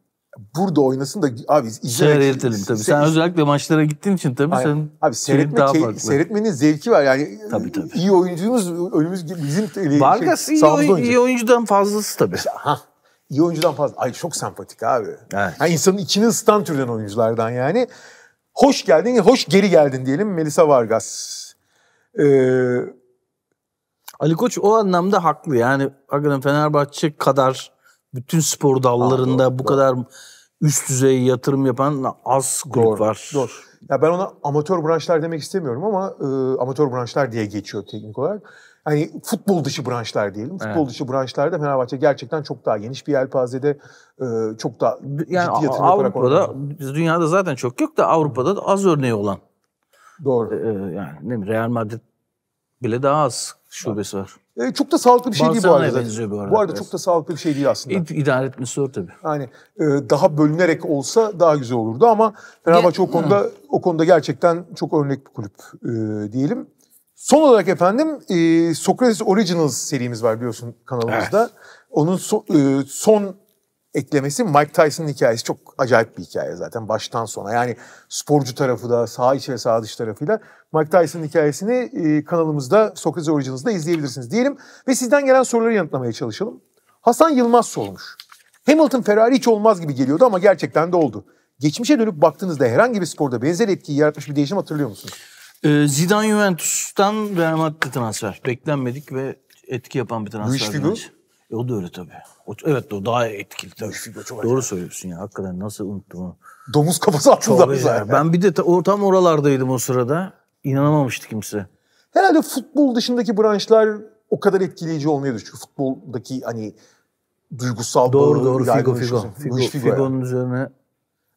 burada oynasın da abi izlemek... Seyredelim tabii. Sen özellikle maçlara gittiğin için tabii Aynen. sen... Abi seyretme, daha farklı. seyretmenin zevki var yani. Tabii tabii. İyi oyuncumuz önümüz bizim... Şey, şey, Vargas şey, iyi, oyuncu. iyi oyuncudan fazlası tabii. İşte, iyi oyuncudan fazla. Ay çok sempatik abi. Evet. Yani insanın içini ısıtan türden oyunculardan yani. Hoş geldin, hoş geri geldin diyelim Melisa Vargas. Ee, Ali Koç o anlamda haklı. Yani hakikaten Fenerbahçe kadar bütün spor dallarında doğru, bu doğru. kadar üst düzey yatırım yapan az grup doğru, var. Doğru. Ya ben ona amatör branşlar demek istemiyorum ama e, amatör branşlar diye geçiyor teknik olarak hani futbol dışı branşlar diyelim. Futbol dışı branşlarda Fenerbahçe gerçekten çok daha geniş bir yelpazede e, çok daha yani ciddi yatırım Avrupa'da, dünyada zaten çok yok da Avrupa'da da az örneği olan. Doğru. E, e yani ne mi Real Madrid bile daha az şubesi var. E, çok da sağlıklı bir şey değil bu arada. benziyor bu arada. Bu arada biraz. çok da sağlıklı bir şey değil aslında. İd- idare etmesi zor tabii. Yani e, daha bölünerek olsa daha güzel olurdu ama Fenerbahçe Ge- o konuda hı. o konuda gerçekten çok örnek bir kulüp e, diyelim. Son olarak efendim e, Socrates Originals serimiz var biliyorsun kanalımızda. Evet. Onun so, e, son eklemesi Mike Tyson'ın hikayesi çok acayip bir hikaye zaten baştan sona. Yani sporcu tarafı da sağ içi ve sağ dış tarafıyla Mike Tyson'ın hikayesini e, kanalımızda Socrates Originals'da izleyebilirsiniz diyelim. Ve sizden gelen soruları yanıtlamaya çalışalım. Hasan Yılmaz sormuş. Hamilton Ferrari hiç olmaz gibi geliyordu ama gerçekten de oldu. Geçmişe dönüp baktığınızda herhangi bir sporda benzer etkiyi yaratmış bir değişim hatırlıyor musunuz? Ee, Zidane Juventus'tan Real Madrid'e transfer. Beklenmedik ve etki yapan bir transfer. Luis Figo? E, o da öyle tabii. O, evet o daha etkili tabii. Luis Figo çok Doğru söylüyorsun ya. Hakikaten nasıl unuttum onu. Domuz kafası atıldı bize. Ben bir de ta, o, tam oralardaydım o sırada. İnanamamıştı kimse. Herhalde futbol dışındaki branşlar o kadar etkileyici olmuyor çünkü futboldaki hani duygusal doğru doğru Figo Figo Figo Figo'nun Figo yani. üzerine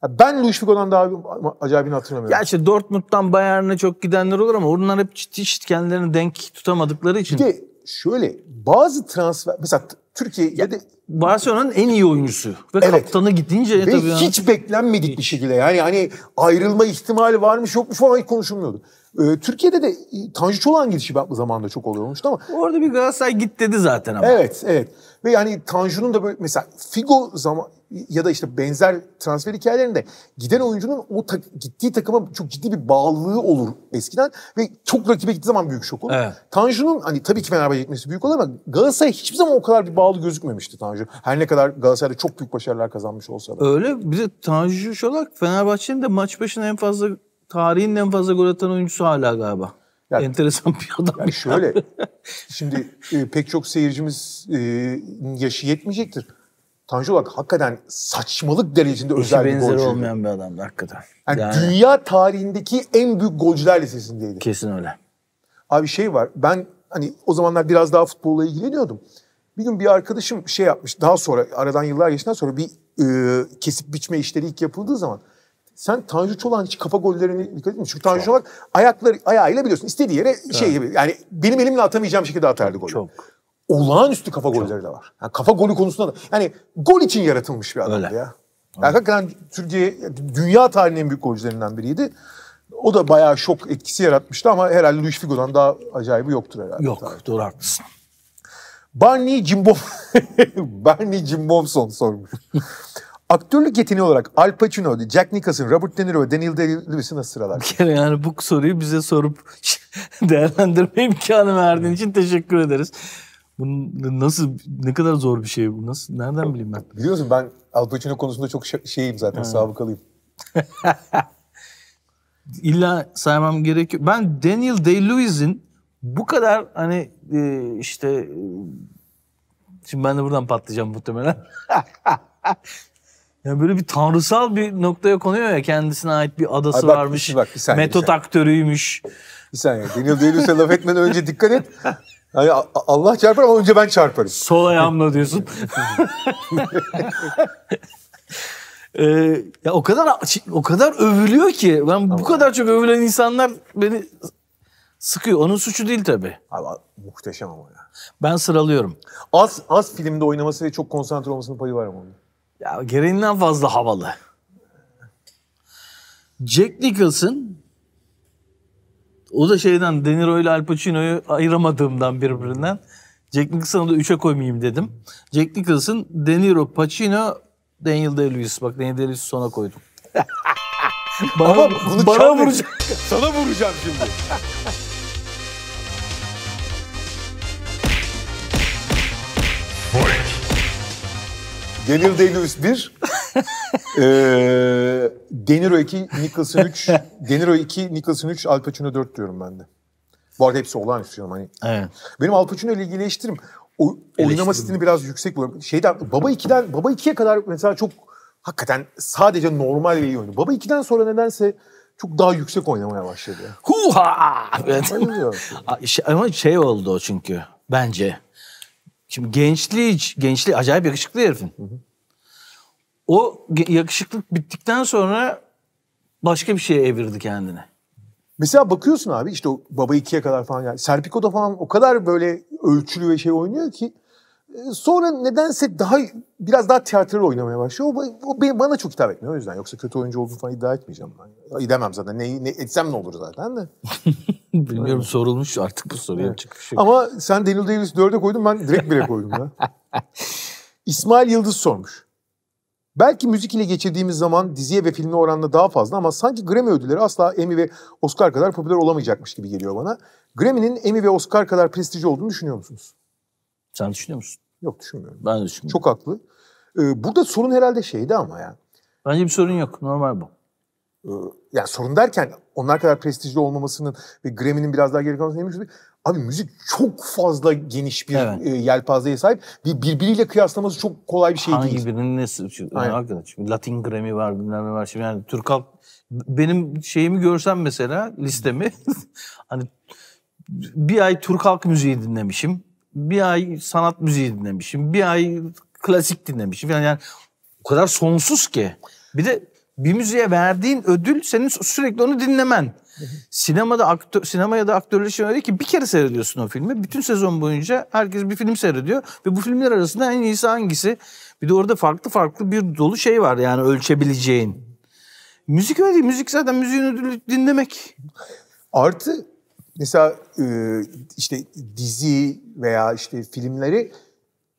ben Luis Figo'dan daha acayibini hatırlamıyorum. Gerçi Dortmund'dan Bayern'e çok gidenler olur ama onlar hep ciddi ciddi kendilerini denk tutamadıkları için. Bir de şöyle bazı transfer mesela Türkiye'de de Barcelona'nın en iyi oyuncusu ve evet. kaptanı gidince ve tabii hiç yani. beklenmedik bir şekilde yani hani ayrılma ihtimali varmış yok mu falan konuşulmuyordu. Ee, Türkiye'de de Tanju Çolak'ın gidişi bu zamanda çok oluyormuştu ama. Orada bir Galatasaray git dedi zaten ama. Evet evet. Ve yani Tanju'nun da böyle mesela Figo zaman ya da işte benzer transfer hikayelerinde giden oyuncunun o ta, gittiği takıma çok ciddi bir bağlılığı olur eskiden ve çok rakibe gittiği zaman büyük şok olur. Evet. Tanju'nun hani tabii ki Fenerbahçe gitmesi büyük olur ama Galatasaray hiçbir zaman o kadar bir bağlı gözükmemişti Tanju. Her ne kadar Galatasaray'da çok büyük başarılar kazanmış olsa da. Öyle bir de Tanju Şolak Fenerbahçe'nin de maç başına en fazla tarihin en fazla gol atan oyuncusu hala galiba. Yani, Enteresan bir adam. Yani şöyle [laughs] Şimdi e, pek çok seyircimiz e, yaşı yetmeyecektir. Tanju bak hakikaten saçmalık derecesinde İşi özel bir golcü. golcüydü. olmayan bir adamdı hakikaten. Yani, yani dünya tarihindeki en büyük golcüler listesindeydi. Kesin öyle. Abi şey var ben hani o zamanlar biraz daha futbolla ilgileniyordum. Bir gün bir arkadaşım şey yapmış daha sonra aradan yıllar geçtikten sonra bir e, kesip biçme işleri ilk yapıldığı zaman sen Tanju Çolak'ın hiç kafa gollerini dikkat etmiyorsun. Çünkü Tanju Çolak ayakları, ayağıyla biliyorsun. istediği yere şey gibi yani benim elimle atamayacağım şekilde atardı golü. Çok. Olağanüstü kafa golleri de var. Yani kafa golü konusunda da. Yani gol için yaratılmış bir adamdı ya. Yani hakikaten Türkiye, dünya tarihinin en büyük golcülerinden biriydi. O da bayağı şok etkisi yaratmıştı ama herhalde Luis Figo'dan daha acayibi yoktur herhalde. Yok, tabii. doğru haklısın. Barney Jimbo, [laughs] Barney Jimbomson sormuş. Aktörlük yeteneği olarak Al Pacino, Jack Nicholson, Robert De Niro ve Daniel Day-Lewis'i nasıl sıralar? Bir yani bu soruyu bize sorup [laughs] değerlendirme imkanı verdiğin için teşekkür ederiz. Bunun nasıl ne kadar zor bir şey bu? Nasıl nereden bileyim ben? Biliyorsun ben Al Pacino konusunda çok şeyim zaten yani. sabıkalıyım. [laughs] İlla saymam gerekiyor. Ben Daniel Day-Lewis'in bu kadar hani e, işte e, şimdi ben de buradan patlayacağım muhtemelen. [laughs] Yani böyle bir tanrısal bir noktaya konuyor ya kendisine ait bir adası Ay bak, varmış. Bak, bir saniye, metot bir saniye. aktörüymüş. Bir saniye. Daniel day laf etmeden önce dikkat et. Hani Allah çarpar ama önce ben çarparım. Sol ayağımla diyorsun. [laughs] ee, ya o kadar o kadar övülüyor ki ben tamam. bu kadar çok övülen insanlar beni sıkıyor. Onun suçu değil tabi. Abi muhteşem ama ya. Ben sıralıyorum. Az az filmde oynaması ve çok konsantre olmasının payı var ama onun. Ya gereğinden fazla havalı. Jack Nicholson o da şeyden De Niro ile Al Pacino'yu ayıramadığımdan birbirinden Jack Nicholson'ı da 3'e koymayayım dedim. Jack Nicholson, De Niro, Pacino, Daniel Day-Lewis. Bak Daniel Day-Lewis'i sona koydum. [laughs] bana, bana vuracak. Sana vuracağım şimdi. [laughs] Daniel Day-Lewis 1. ee, Deniro 2, Nicholson 3. Deniro 2, Nicholson 3, Al Pacino 4 diyorum ben de. Bu arada hepsi olağanüstü canım. Hani. Evet. Benim Al Pacino ile ilgili eleştirim. O, oynama stilini biraz yüksek buluyorum. Şeyden, Baba 2'den, Baba 2'ye kadar mesela çok hakikaten sadece normal ve iyi oynuyor. Baba 2'den sonra nedense çok daha yüksek oynamaya başladı. Huha! [laughs] Evet. Şey, ama şey oldu o çünkü bence. Şimdi gençliği, gençliği acayip yakışıklı herifin. Hı O yakışıklık bittikten sonra başka bir şeye evirdi kendini. Mesela bakıyorsun abi işte o baba ikiye kadar falan yani Serpico'da falan o kadar böyle ölçülü ve şey oynuyor ki ee, sonra nedense daha biraz daha tiyatrları oynamaya başlıyor. O, o bana çok hitap etmiyor o yüzden. Yoksa kötü oyuncu olduğunu falan iddia etmeyeceğim ben. İdemem zaten. Ne, ne etsem ne olur zaten de. [laughs] Bilmiyorum Öyle. sorulmuş artık bu soruya evet. çıkış şey Ama sen Daniel Davis 4'e koydun ben direkt 1'e koydum ya. [laughs] İsmail Yıldız sormuş. Belki müzik ile geçirdiğimiz zaman diziye ve filme oranla daha fazla ama sanki Grammy ödülleri asla Emmy ve Oscar kadar popüler olamayacakmış gibi geliyor bana. Grammy'nin Emmy ve Oscar kadar prestijli olduğunu düşünüyor musunuz? Sen düşünüyor musun? Yok düşünmüyorum. Ben de düşünmüyorum. Çok haklı. Ee, burada sorun herhalde şeydi ama ya. Bence bir sorun yok. Normal bu. Ee, yani sorun derken onlar kadar prestijli olmamasının ve Grammy'nin biraz daha geri kalmasının demiş. Abi müzik çok fazla geniş bir evet. e, yelpazeye sahip. Bir, birbiriyle kıyaslaması çok kolay bir şey Hangi değil. Hangi birinin nesi? Çünkü, şimdi Latin Grammy var, bilmem ne var. Şimdi yani Türk halk benim şeyimi görsem mesela listemi [laughs] hani bir ay Türk halk müziği dinlemişim bir ay sanat müziği dinlemişim, bir ay klasik dinlemişim falan yani o kadar sonsuz ki. Bir de bir müziğe verdiğin ödül senin sürekli onu dinlemen. Sinemada aktör, sinemaya da aktörlü şey öyle ki bir kere seyrediyorsun o filmi. Bütün sezon boyunca herkes bir film seyrediyor ve bu filmler arasında en iyisi hangisi? Bir de orada farklı farklı bir dolu şey var yani ölçebileceğin. Müzik öyle değil. Müzik zaten müziğin ödülü dinlemek. Artı mesela e, işte dizi veya işte filmleri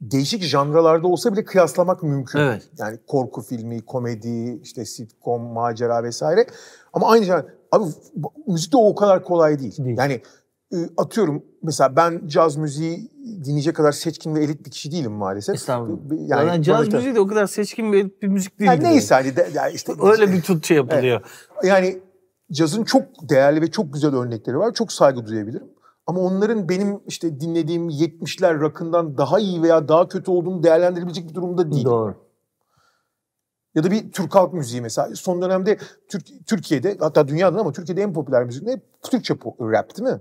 değişik janralarda olsa bile kıyaslamak mümkün. Evet. Yani korku filmi, komedi, işte sitcom, macera vesaire. Ama aynı şey abi müzik de o kadar kolay değil. değil. Yani e, atıyorum mesela ben caz müziği dinleyecek kadar seçkin ve elit bir kişi değilim maalesef. Estağfurullah. Yani, yani caz müziği de o kadar seçkin ve elit bir müzik değil. Yani neyse yani hani de, yani işte öyle bir tutçu şey yapılıyor. Evet. Yani cazın çok değerli ve çok güzel örnekleri var. Çok saygı duyabilirim. Ama onların benim işte dinlediğim 70'ler rakından daha iyi veya daha kötü olduğunu değerlendirebilecek bir durumda değil. Doğru. Ya da bir Türk halk müziği mesela. Son dönemde Türk, Türkiye'de hatta dünyada ama Türkiye'de en popüler müzik ne? Türkçe rap değil mi?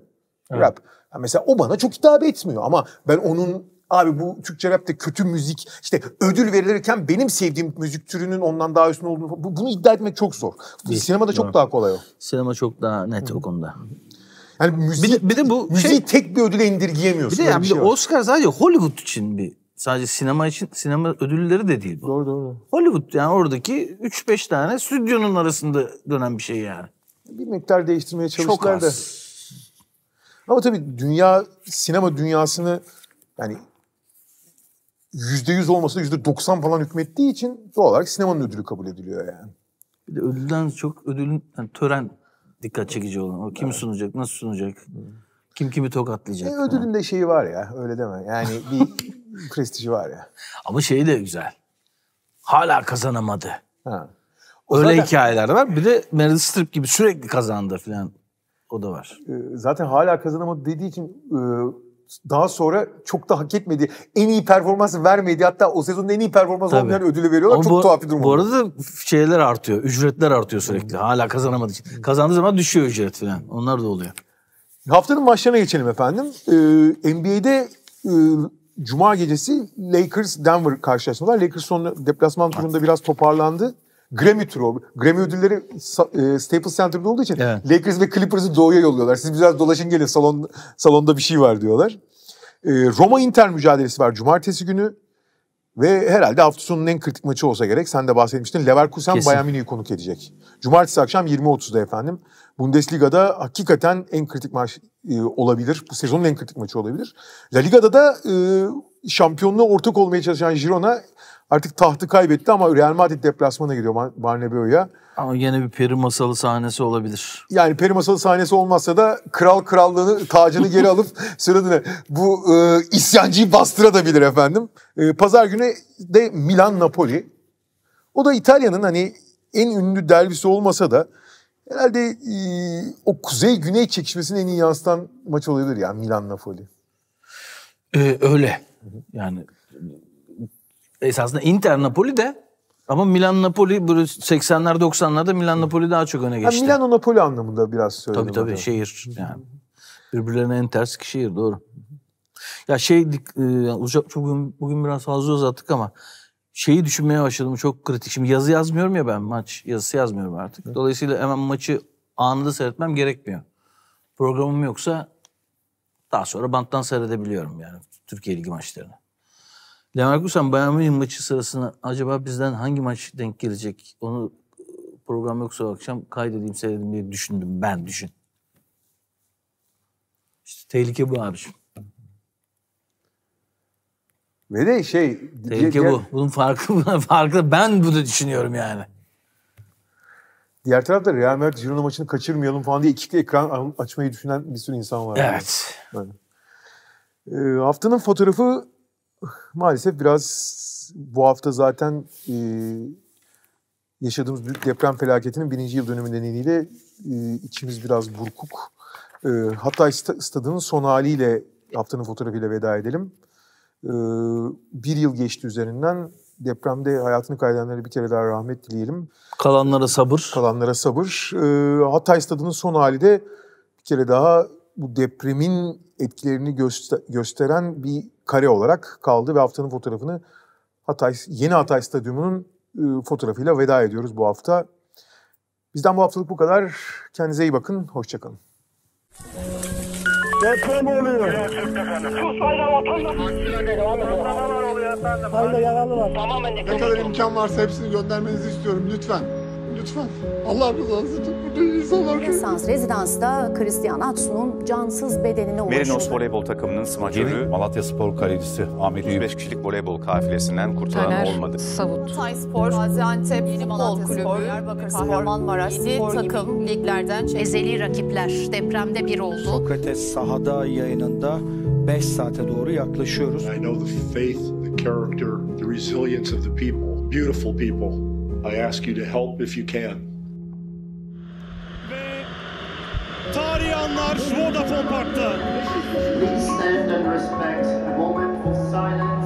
Evet. Rap. Yani mesela o bana çok hitap etmiyor ama ben onun Abi bu Türkçe rapte kötü müzik işte ödül verilirken benim sevdiğim müzik türünün ondan daha üstün olduğunu bu, bunu iddia etmek çok zor. Değil, Sinemada çok daha kolay o. Sinema çok daha net Hı. o konuda. Yani müzik. bir de, bir de bu müziği şey, tek bir ödüle indirgeyemiyorsun. Bir de, yani bir şey de Oscar sadece Hollywood için bir sadece sinema için sinema ödülleri de değil bu. Doğru doğru. Hollywood yani oradaki 3-5 tane stüdyonun arasında dönen bir şey yani. Bir miktar değiştirmeye çalıştılar da. Ama tabii dünya sinema dünyasını yani %100 olmasa da %90 falan hükmettiği için doğal olarak sinemanın ödülü kabul ediliyor yani. Bir de ödülden çok ödülün yani tören dikkat çekici olan. O kim evet. sunacak, nasıl sunacak? Kim kimi tokatlayacak? E, ödülün de şeyi var ya öyle deme. Yani bir [laughs] prestiji var ya. Ama şeyi de güzel. Hala kazanamadı. Ha. öyle zaten... hikayeler var. Bir de Meryl Streep gibi sürekli kazandı falan. O da var. Ee, zaten hala kazanamadı dediği için e, daha sonra çok da hak etmediği, en iyi performans vermedi, hatta o sezonun en iyi performans Tabii. olmayan ödülü veriyorlar. Ama çok bu, tuhaf bir durum. Bu arada şeyler artıyor, ücretler artıyor sürekli. Hala kazanamadı. Kazandığı zaman düşüyor ücret falan. Onlar da oluyor. Haftanın maçlarına geçelim efendim. Ee, NBA'de e, Cuma gecesi Lakers-Denver karşılaşmalar. Lakers son deplasman turunda biraz toparlandı. Grammy turu. Grammy ödülleri e, Staples Center'da olduğu için evet. Lakers ve Clippers'ı doğuya yolluyorlar. Siz biraz dolaşın gelin salon, salonda bir şey var diyorlar. E, Roma Inter mücadelesi var cumartesi günü. Ve herhalde hafta sonunun en kritik maçı olsa gerek. Sen de bahsetmiştin. Leverkusen Kesin. Bayern Münih'i konuk edecek. Cumartesi akşam 20.30'da efendim. Bundesliga'da hakikaten en kritik maç e, olabilir. Bu sezonun en kritik maçı olabilir. La Liga'da da e, şampiyonluğa ortak olmaya çalışan Girona Artık tahtı kaybetti ama Real Madrid deplasmana gidiyor Barnabeu'ya. Ama yine bir peri masalı sahnesi olabilir. Yani peri masalı sahnesi olmazsa da kral krallığını, tacını geri alıp [laughs] sıradını bu e, isyancıyı bastırabilir efendim. E, Pazar günü de Milan-Napoli. O da İtalya'nın hani en ünlü derbisi olmasa da herhalde e, o kuzey-güney çekişmesini en iyi yansıtan maç olabilir e, yani Milan-Napoli. Ee, öyle. Yani esasında Inter Napoli de ama Milan Napoli böyle 80'ler 90'larda Milan Napoli daha çok öne geçti. Milan Milano Napoli anlamında biraz söyledim. Tabii tabii hocam. şehir yani. Birbirlerine en ters iki şehir doğru. Ya şey e, bugün bugün biraz fazla uzattık ama şeyi düşünmeye başladım çok kritik. Şimdi yazı yazmıyorum ya ben maç yazısı yazmıyorum artık. Dolayısıyla hemen maçı anında seyretmem gerekmiyor. Programım yoksa daha sonra banttan seyredebiliyorum yani Türkiye Ligi maçlarını. Leverkusen Bayern Münih maçı sırasında acaba bizden hangi maç denk gelecek? Onu e, program yoksa akşam kaydedeyim seyredeyim diye düşündüm. Ben düşün. İşte tehlike bu abiciğim. Ve de şey... Tehlike diğer, bu. Bunun farkı, bunun [laughs] farkı. Ben bunu düşünüyorum yani. Diğer tarafta Real Madrid Girona maçını kaçırmayalım falan diye iki ekran açmayı düşünen bir sürü insan var. Evet. Yani. Ee, haftanın fotoğrafı maalesef biraz bu hafta zaten e, yaşadığımız büyük deprem felaketinin birinci yıl dönümü nedeniyle e, içimiz biraz burkuk. E, Hatay stadının son haliyle haftanın fotoğrafıyla veda edelim. E, bir yıl geçti üzerinden. Depremde hayatını kaybedenlere bir kere daha rahmet dileyelim. Kalanlara sabır. Kalanlara sabır. E, Hatay stadının son hali de bir kere daha bu depremin etkilerini göster gösteren bir kare olarak kaldı ve haftanın fotoğrafını Hatay Yeni Hatay Stadyumu'nun e, fotoğrafıyla veda ediyoruz bu hafta. Bizden bu haftalık bu kadar. Kendinize iyi bakın. Hoşçakalın. Deprem oluyor. Sus bayram vatandaş. Hayda yaralı var. Tamamen ne kadar imkan varsa hepsini göndermenizi istiyorum lütfen lütfen. Allah rızası için burada insanlar... Rönesans Rezidans'ta Christian Atsu'nun cansız bedenine ulaşıldı. Merinos voleybol takımının smacörü Malatya Spor kalecisi Ahmet Üyük. kişilik voleybol kafilesinden kurtulan Taner olmadı. Savut. Tay Spor, Gaziantep Yeni Malatya Kulübü, Spor, Diyarbakır Spor, Kahramanmaraş Spor gibi takım liglerden ezeli rakipler depremde bir oldu. Sokrates sahada yayınında 5 saate doğru yaklaşıyoruz. I know the faith, the character, the resilience of the people. Beautiful people. I ask you to help if you can. stand and respect a moment of silence.